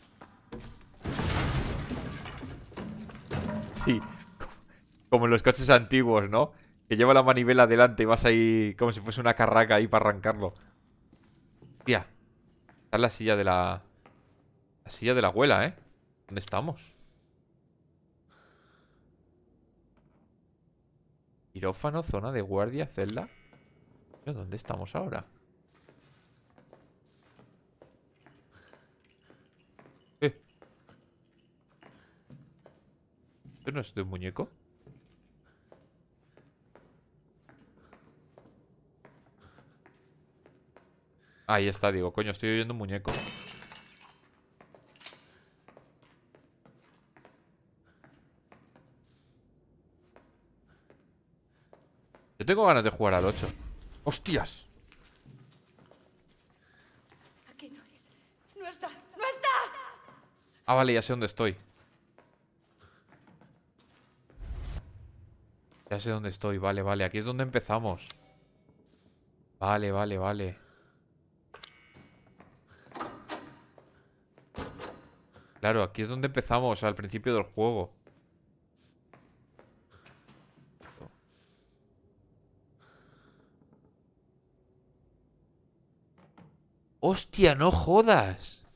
Sí, como en los coches antiguos, ¿no? Que lleva la manivela adelante y vas ahí como si fuese una carraca ahí para arrancarlo. Tía, está la silla de la... La silla de la abuela, ¿eh? ¿Dónde estamos? Quirófano, zona de guardia, celda. ¿Dónde estamos ahora? Eh. ¿Esto no es de un muñeco? Ahí está, digo, coño, estoy oyendo un muñeco. tengo ganas de jugar al 8. ¡Hostias! Aquí no es. Ah, vale, ya sé dónde estoy. Ya sé dónde estoy, vale, vale. Aquí es donde empezamos. Vale, vale, vale. Claro, aquí es donde empezamos, al principio del juego. Hostia, no jodas.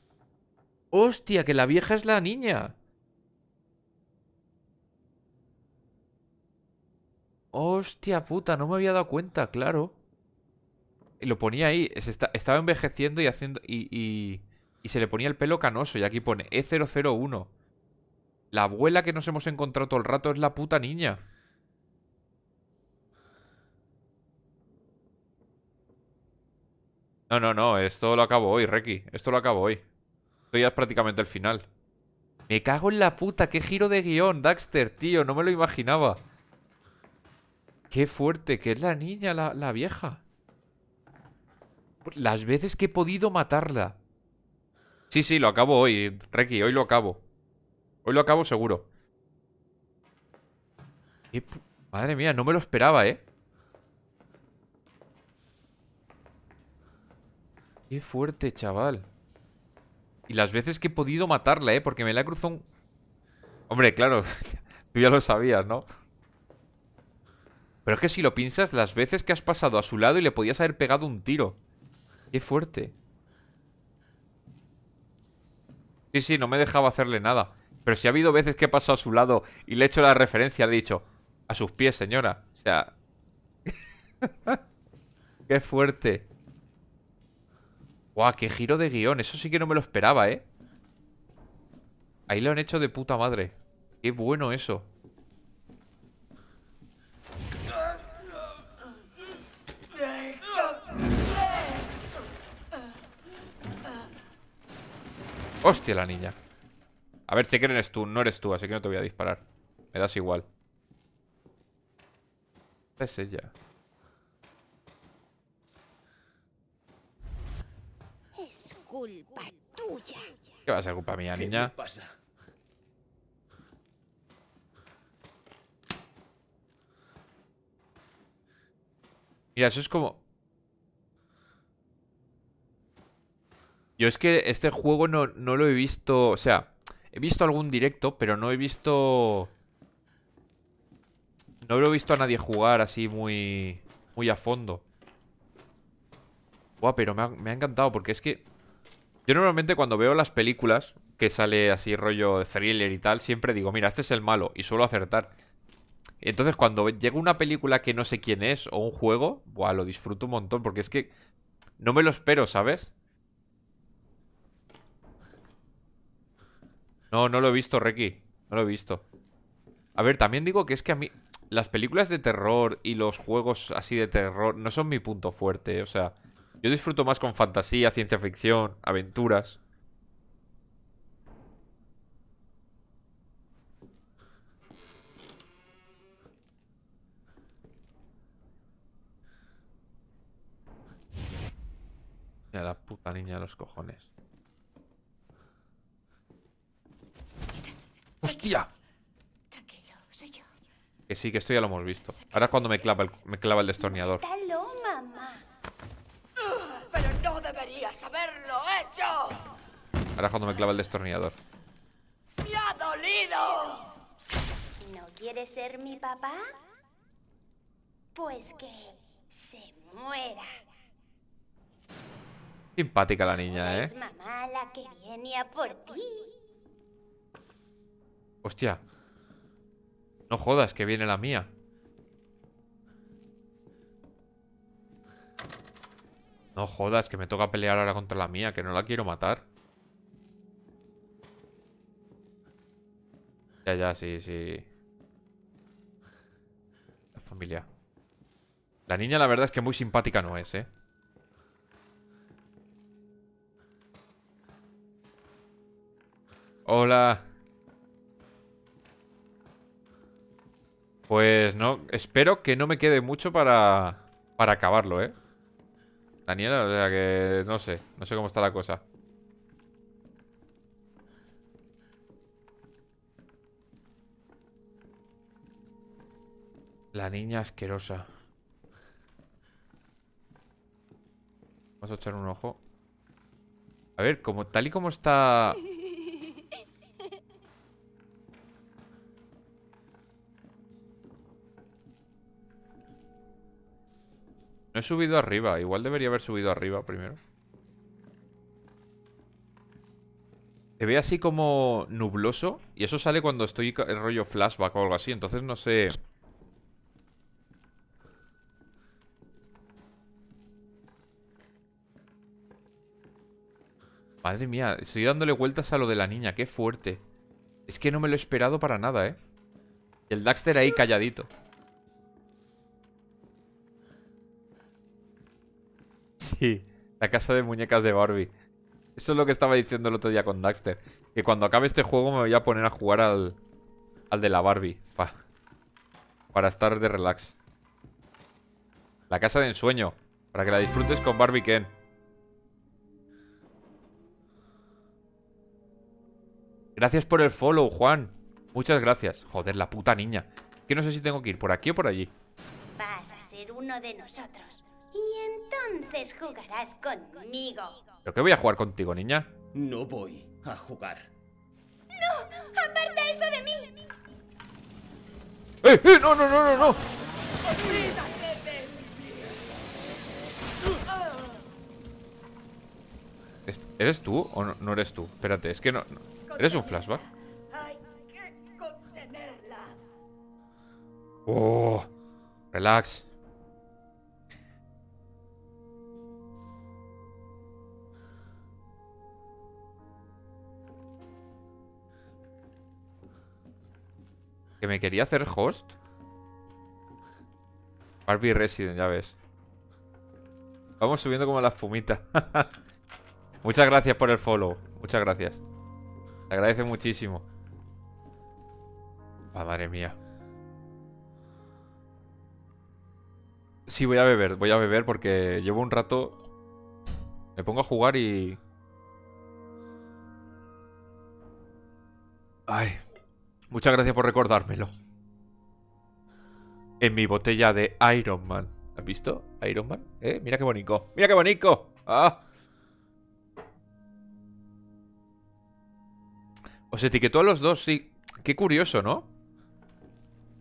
Hostia, que la vieja es la niña. Hostia puta, no me había dado cuenta, claro. Y lo ponía ahí, estaba envejeciendo y haciendo. Y, y, y, se le ponía el pelo canoso. Y aquí pone E001. La abuela que nos hemos encontrado todo el rato es la puta niña. No, no, no. Esto lo acabo hoy, Reki. Esto lo acabo hoy. Esto ya es prácticamente el final. Me cago en la puta. Qué giro de guión, Daxter, tío. No me lo imaginaba. Qué fuerte. Que es la niña, la, la vieja. Las veces que he podido matarla. Sí, sí, lo acabo hoy, Reki. Hoy lo acabo. Hoy lo acabo seguro. Madre mía, no me lo esperaba, ¿eh? Qué fuerte, chaval. Y las veces que he podido matarla, ¿eh? Porque me la cruzó. un... Hombre, claro, tú ya lo sabías, ¿no? Pero es que si lo piensas, las veces que has pasado a su lado y le podías haber pegado un tiro. Qué fuerte. Sí, sí, no me dejaba hacerle nada. Pero si ha habido veces que he pasado a su lado y le he hecho la referencia, le he dicho, a sus pies, señora. O sea... Qué fuerte. Guau, qué giro de guión. Eso sí que no me lo esperaba, ¿eh? Ahí lo han hecho de puta madre. Qué bueno eso. Hostia la niña A ver, sé que eres tú, no eres tú Así que no te voy a disparar Me das igual es ella culpa tuya. ¿Qué va a ser culpa mía, niña? ¿Qué Mira, eso es como... Yo es que este juego no, lo he visto... O sea, he visto algún directo, pero no he visto... No lo he visto a nadie jugar así muy... Muy a fondo. Guau, pero me ha encantado porque es que... Yo normalmente cuando veo las películas que sale así rollo de thriller y tal, siempre digo, mira, este es el malo y suelo acertar. Entonces cuando llega una película que no sé quién es o un juego, buah, lo disfruto un montón porque es que no me lo espero, ¿sabes? No, no lo he visto, Reki. No lo he visto. A ver, también digo que es que a mí las películas de terror y los juegos así de terror no son mi punto fuerte, o sea... Yo disfruto más con fantasía, ciencia ficción, aventuras. Ya la puta niña de los cojones. ¡Hostia! Que sí, que esto ya lo hemos visto. Ahora es cuando me clava el, me clava el destornillador. mamá deberías haberlo hecho. Ahora cuando me clava el destornillador. ¡Me ha dolido! ¿No quieres ser mi papá? Pues que se muera. Simpática la niña, ¿eh? Es mamá la que viene a por ti. Hostia. No jodas, que viene la mía. No jodas, que me toca pelear ahora contra la mía, que no la quiero matar. Ya, ya, sí, sí. La familia. La niña la verdad es que muy simpática no es, ¿eh? Hola. Pues no, espero que no me quede mucho para, para acabarlo, ¿eh? Daniela, o sea que no sé, no sé cómo está la cosa. La niña asquerosa. Vamos a echar un ojo. A ver, como, tal y como está No he subido arriba. Igual debería haber subido arriba primero. Se ve así como nubloso. Y eso sale cuando estoy en rollo flashback o algo así. Entonces no sé... Madre mía, estoy dándole vueltas a lo de la niña, qué fuerte. Es que no me lo he esperado para nada, ¿eh? Y el Daxter ahí calladito. Sí, la casa de muñecas de Barbie. Eso es lo que estaba diciendo el otro día con Daxter. Que cuando acabe este juego me voy a poner a jugar al, de la Barbie. para estar de relax. La casa de ensueño. Para que la disfrutes con Barbie Ken. Gracias por el follow, Juan. Muchas gracias. Joder, la puta niña. Que no sé si tengo que ir por aquí o por allí. Vas a ser uno de nosotros. Y entonces jugarás conmigo. ¿Pero qué voy a jugar contigo, niña? No voy a jugar. ¡No! ¡Aparta eso de mí! ¡Eh, eh! ¡No, no, no, no, no! ¿Eres tú o no, eres tú? Espérate, es que no... ¿Eres un flashback? Oh, relax. Que me quería hacer host. Barbie Resident, ya ves. Vamos subiendo como las fumitas. Muchas gracias por el follow. Muchas gracias. Te agradece muchísimo. Ah, madre mía. Sí, voy a beber, voy a beber porque llevo un rato... Me pongo a jugar y... Ay, Muchas gracias por recordármelo. En mi botella de Iron Man. ¿Has visto? Iron Man. ¿Eh? Mira qué bonito. Mira qué bonito. Ah. Os etiquetó a los dos, sí. Qué curioso, ¿no?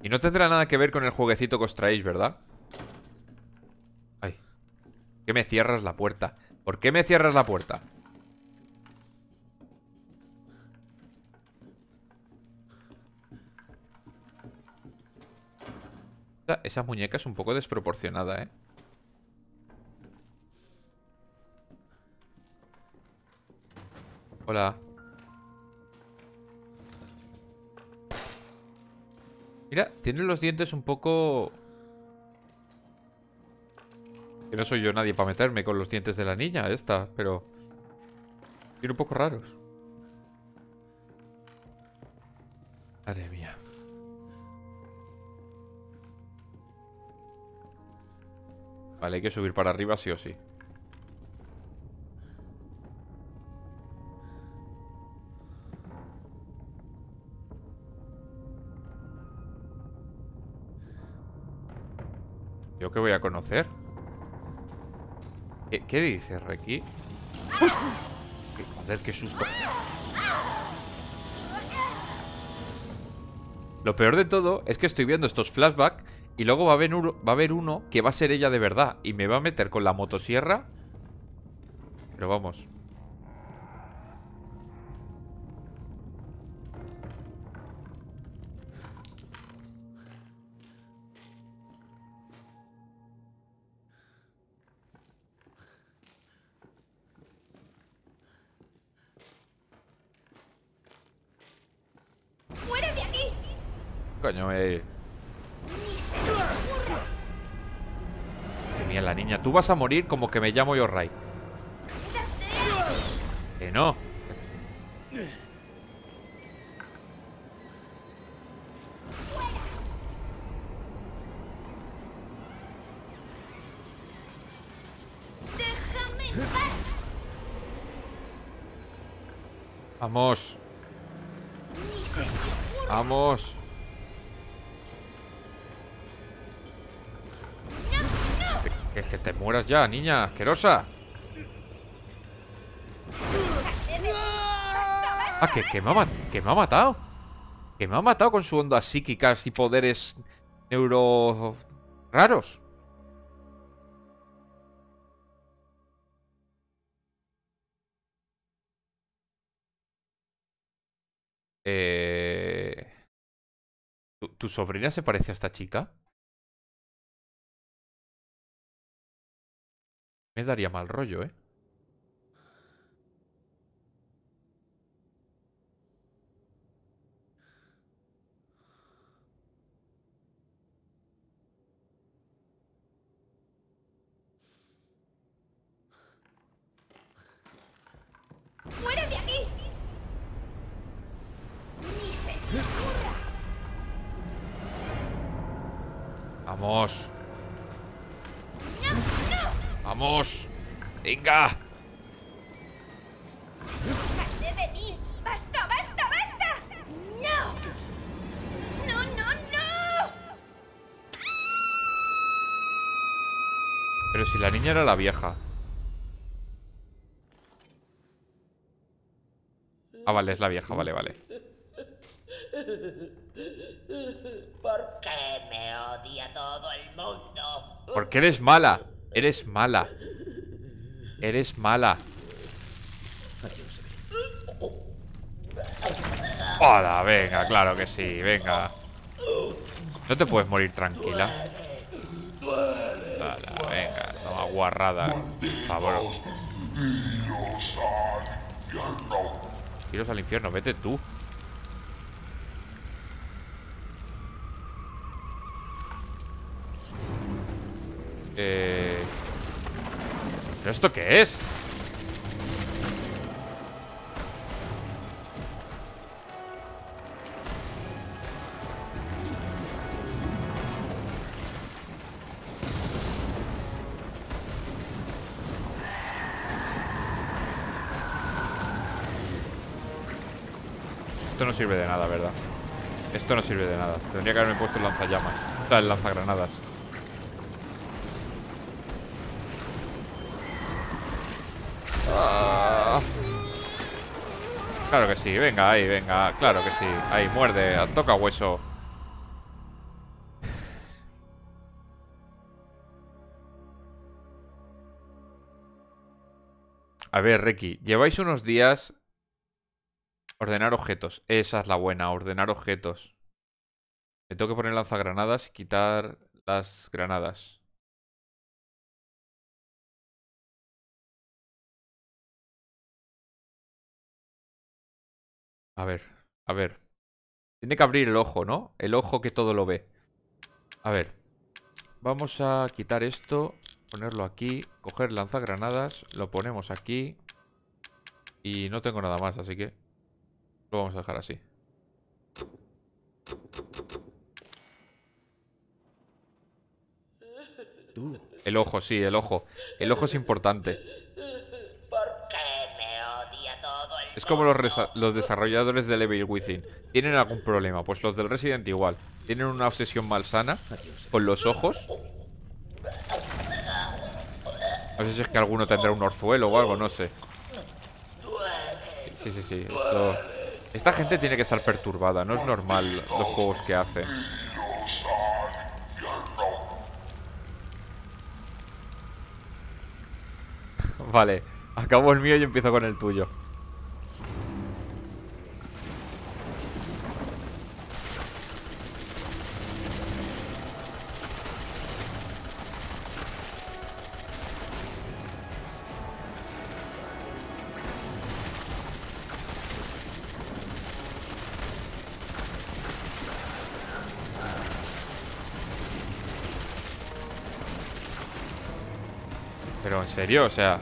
Y no tendrá nada que ver con el jueguecito que os traéis, ¿verdad? Ay. ¿Qué me cierras la puerta? ¿Por qué me cierras la puerta? Esa muñeca es un poco desproporcionada, ¿eh? Hola. Mira, tiene los dientes un poco... Que no soy yo nadie para meterme con los dientes de la niña esta, pero... Tiene un poco raros. Madre mía. Vale, hay que subir para arriba sí o sí. ¿Yo qué voy a conocer? ¿Qué, dice dices, Reki? ¿Qué, joder, qué susto. Lo peor de todo es que estoy viendo estos flashbacks y luego va a, haber uno, va a haber uno que va a ser ella de verdad. Y me va a meter con la motosierra. Pero vamos. Coño, eh. Mira la niña. Tú vas a morir como que me llamo yo Ray. Que no. Vamos. Vamos. Que, que te mueras ya, niña asquerosa. Ah, que, me ha, matado. Que me ha matado con su onda psíquicas y poderes neuro... raros. Eh... ¿Tu sobrina se parece a esta chica? me daría mal rollo, ¿eh? ¡Fuera de aquí! ¡Ni se te ocurra! ¡Vamos! Vamos. Venga. basta, basta! ¡No! ¡No, no, no! Pero si la niña era la vieja. Ah, vale, es la vieja, vale, vale. ¿Por qué me odia todo el mundo? Porque eres mala. Eres mala. Eres mala. Hola, venga, claro que sí, venga. No te puedes morir tranquila. ¡Hala, venga, no aguarrada. por favor. Tiros al infierno, vete tú. Eh... esto qué es? Esto no sirve de nada, ¿verdad? Esto no sirve de nada Tendría que haberme puesto el lanzallamas O el lanzagranadas Claro que sí, venga, ahí, venga Claro que sí, ahí, muerde, toca hueso A ver, Reki, lleváis unos días Ordenar objetos Esa es la buena, ordenar objetos Me tengo que poner lanzagranadas y quitar las granadas A ver, a ver. Tiene que abrir el ojo, ¿no? El ojo que todo lo ve. A ver. Vamos a quitar esto. Ponerlo aquí. Coger lanzagranadas. Lo ponemos aquí. Y no tengo nada más, así que... Lo vamos a dejar así. El ojo, sí, el ojo. El ojo es importante. Es como los, desarrolladores de Level Within. Tienen algún problema, pues los del Resident igual. Tienen una obsesión malsana con los ojos. No sé si es que alguno tendrá un orzuelo o algo, no sé. Sí, sí, sí. Esta gente tiene que estar perturbada, no es normal los juegos que hace. vale, acabo el mío y empiezo con el tuyo. o sea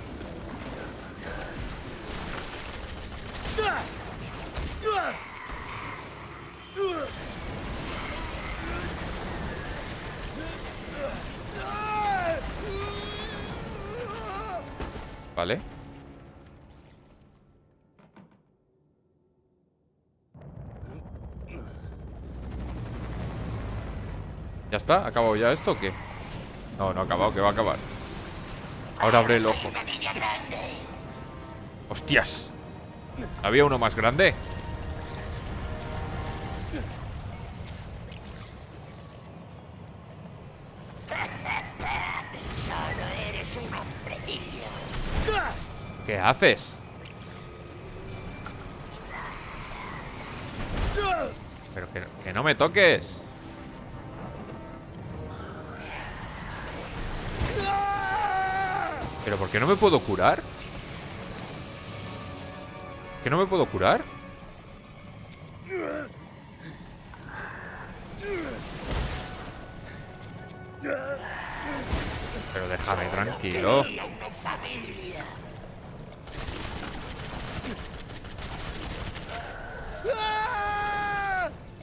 Vale ¿Ya está? acabó ya esto o qué? No, no ha acabado, que va a acabar Ahora abre el ojo. ¡Hostias! ¿Había uno más grande? ¿Qué haces? Pero que no me toques ¿Pero por qué no me puedo curar? ¿Por qué no me puedo curar? Pero déjame tranquilo.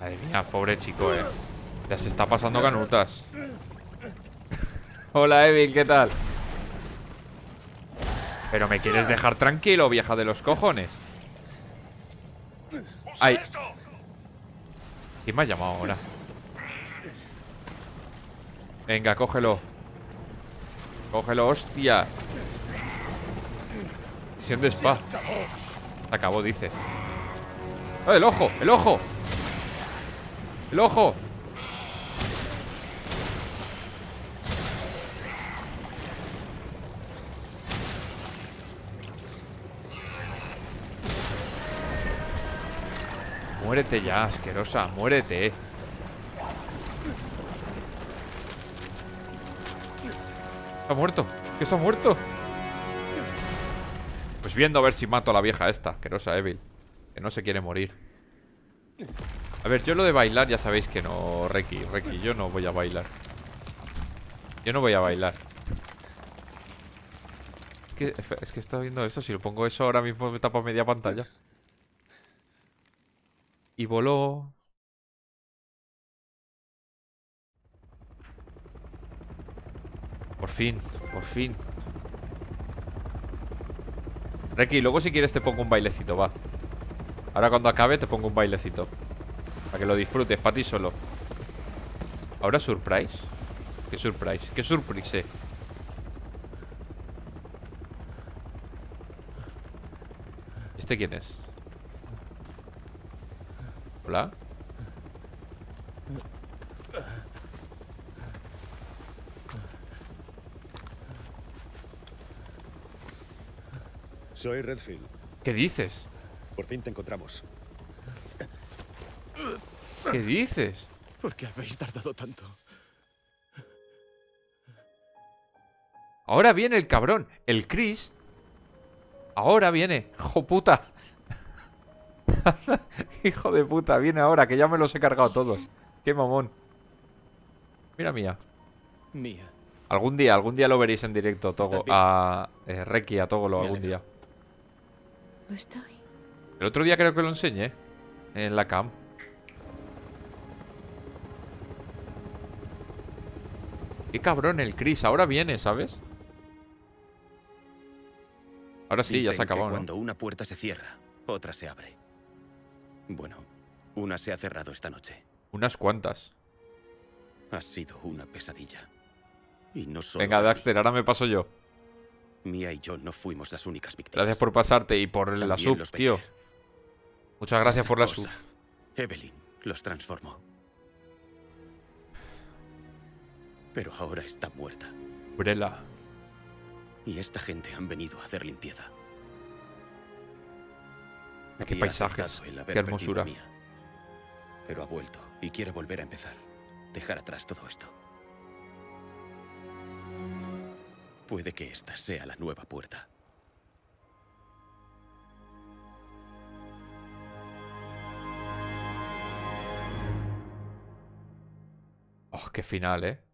Madre mía, pobre chico, eh. Ya se está pasando canutas. Hola, Evil, ¿qué tal? Pero me quieres dejar tranquilo, vieja de los cojones. Ay. ¿Quién me ha llamado ahora? Venga, cógelo. Cógelo, hostia. Misión de spa. Se acabó, dice. ¡Oh, el ojo! ¡El ojo! ¡El ojo! Muérete ya, asquerosa, muérete ha muerto, que ha muerto Pues viendo a ver si mato a la vieja esta Asquerosa, Evil Que no se quiere morir A ver, yo lo de bailar ya sabéis que no Reki, Reki, yo no voy a bailar Yo no voy a bailar es que, es que está viendo eso Si lo pongo eso ahora mismo me tapa media pantalla y voló. Por fin, por fin. Reki, luego si quieres te pongo un bailecito, va. Ahora cuando acabe te pongo un bailecito. Para que lo disfrutes, para ti solo. ¿Ahora surprise? ¿Qué surprise? ¿Qué surprise? ¿Este quién es? Soy Redfield. ¿Qué dices? Por fin te encontramos. ¿Qué dices? ¿Por qué habéis tardado tanto? Ahora viene el cabrón, el Chris. Ahora viene, hijo puta. Hijo de puta, viene ahora, que ya me los he cargado todos. Qué mamón. Mira mía. Mía. Algún día, algún día lo veréis en directo, Togo. A eh, a Togolo algún día. Lo estoy. El otro día creo que lo enseñé. En la cam. Qué cabrón el Chris. Ahora viene, ¿sabes? Ahora sí, ya se acabó. ¿no? Cuando una puerta se cierra, otra se abre. Bueno, una se ha cerrado esta noche. ¿Unas cuantas? Ha sido una pesadilla. Y no solo Venga, Daxter, ahora me paso yo. Mía y yo no fuimos las únicas víctimas. Gracias por pasarte y por También la sub, tío. Muchas gracias por la sub. Evelyn los transformó. Pero ahora está muerta. Brela. Y esta gente han venido a hacer limpieza qué paisajes, qué hermosura. pero ha vuelto y quiere volver a empezar, dejar atrás todo esto. Puede que esta sea la nueva puerta. Oh, qué final, ¿eh?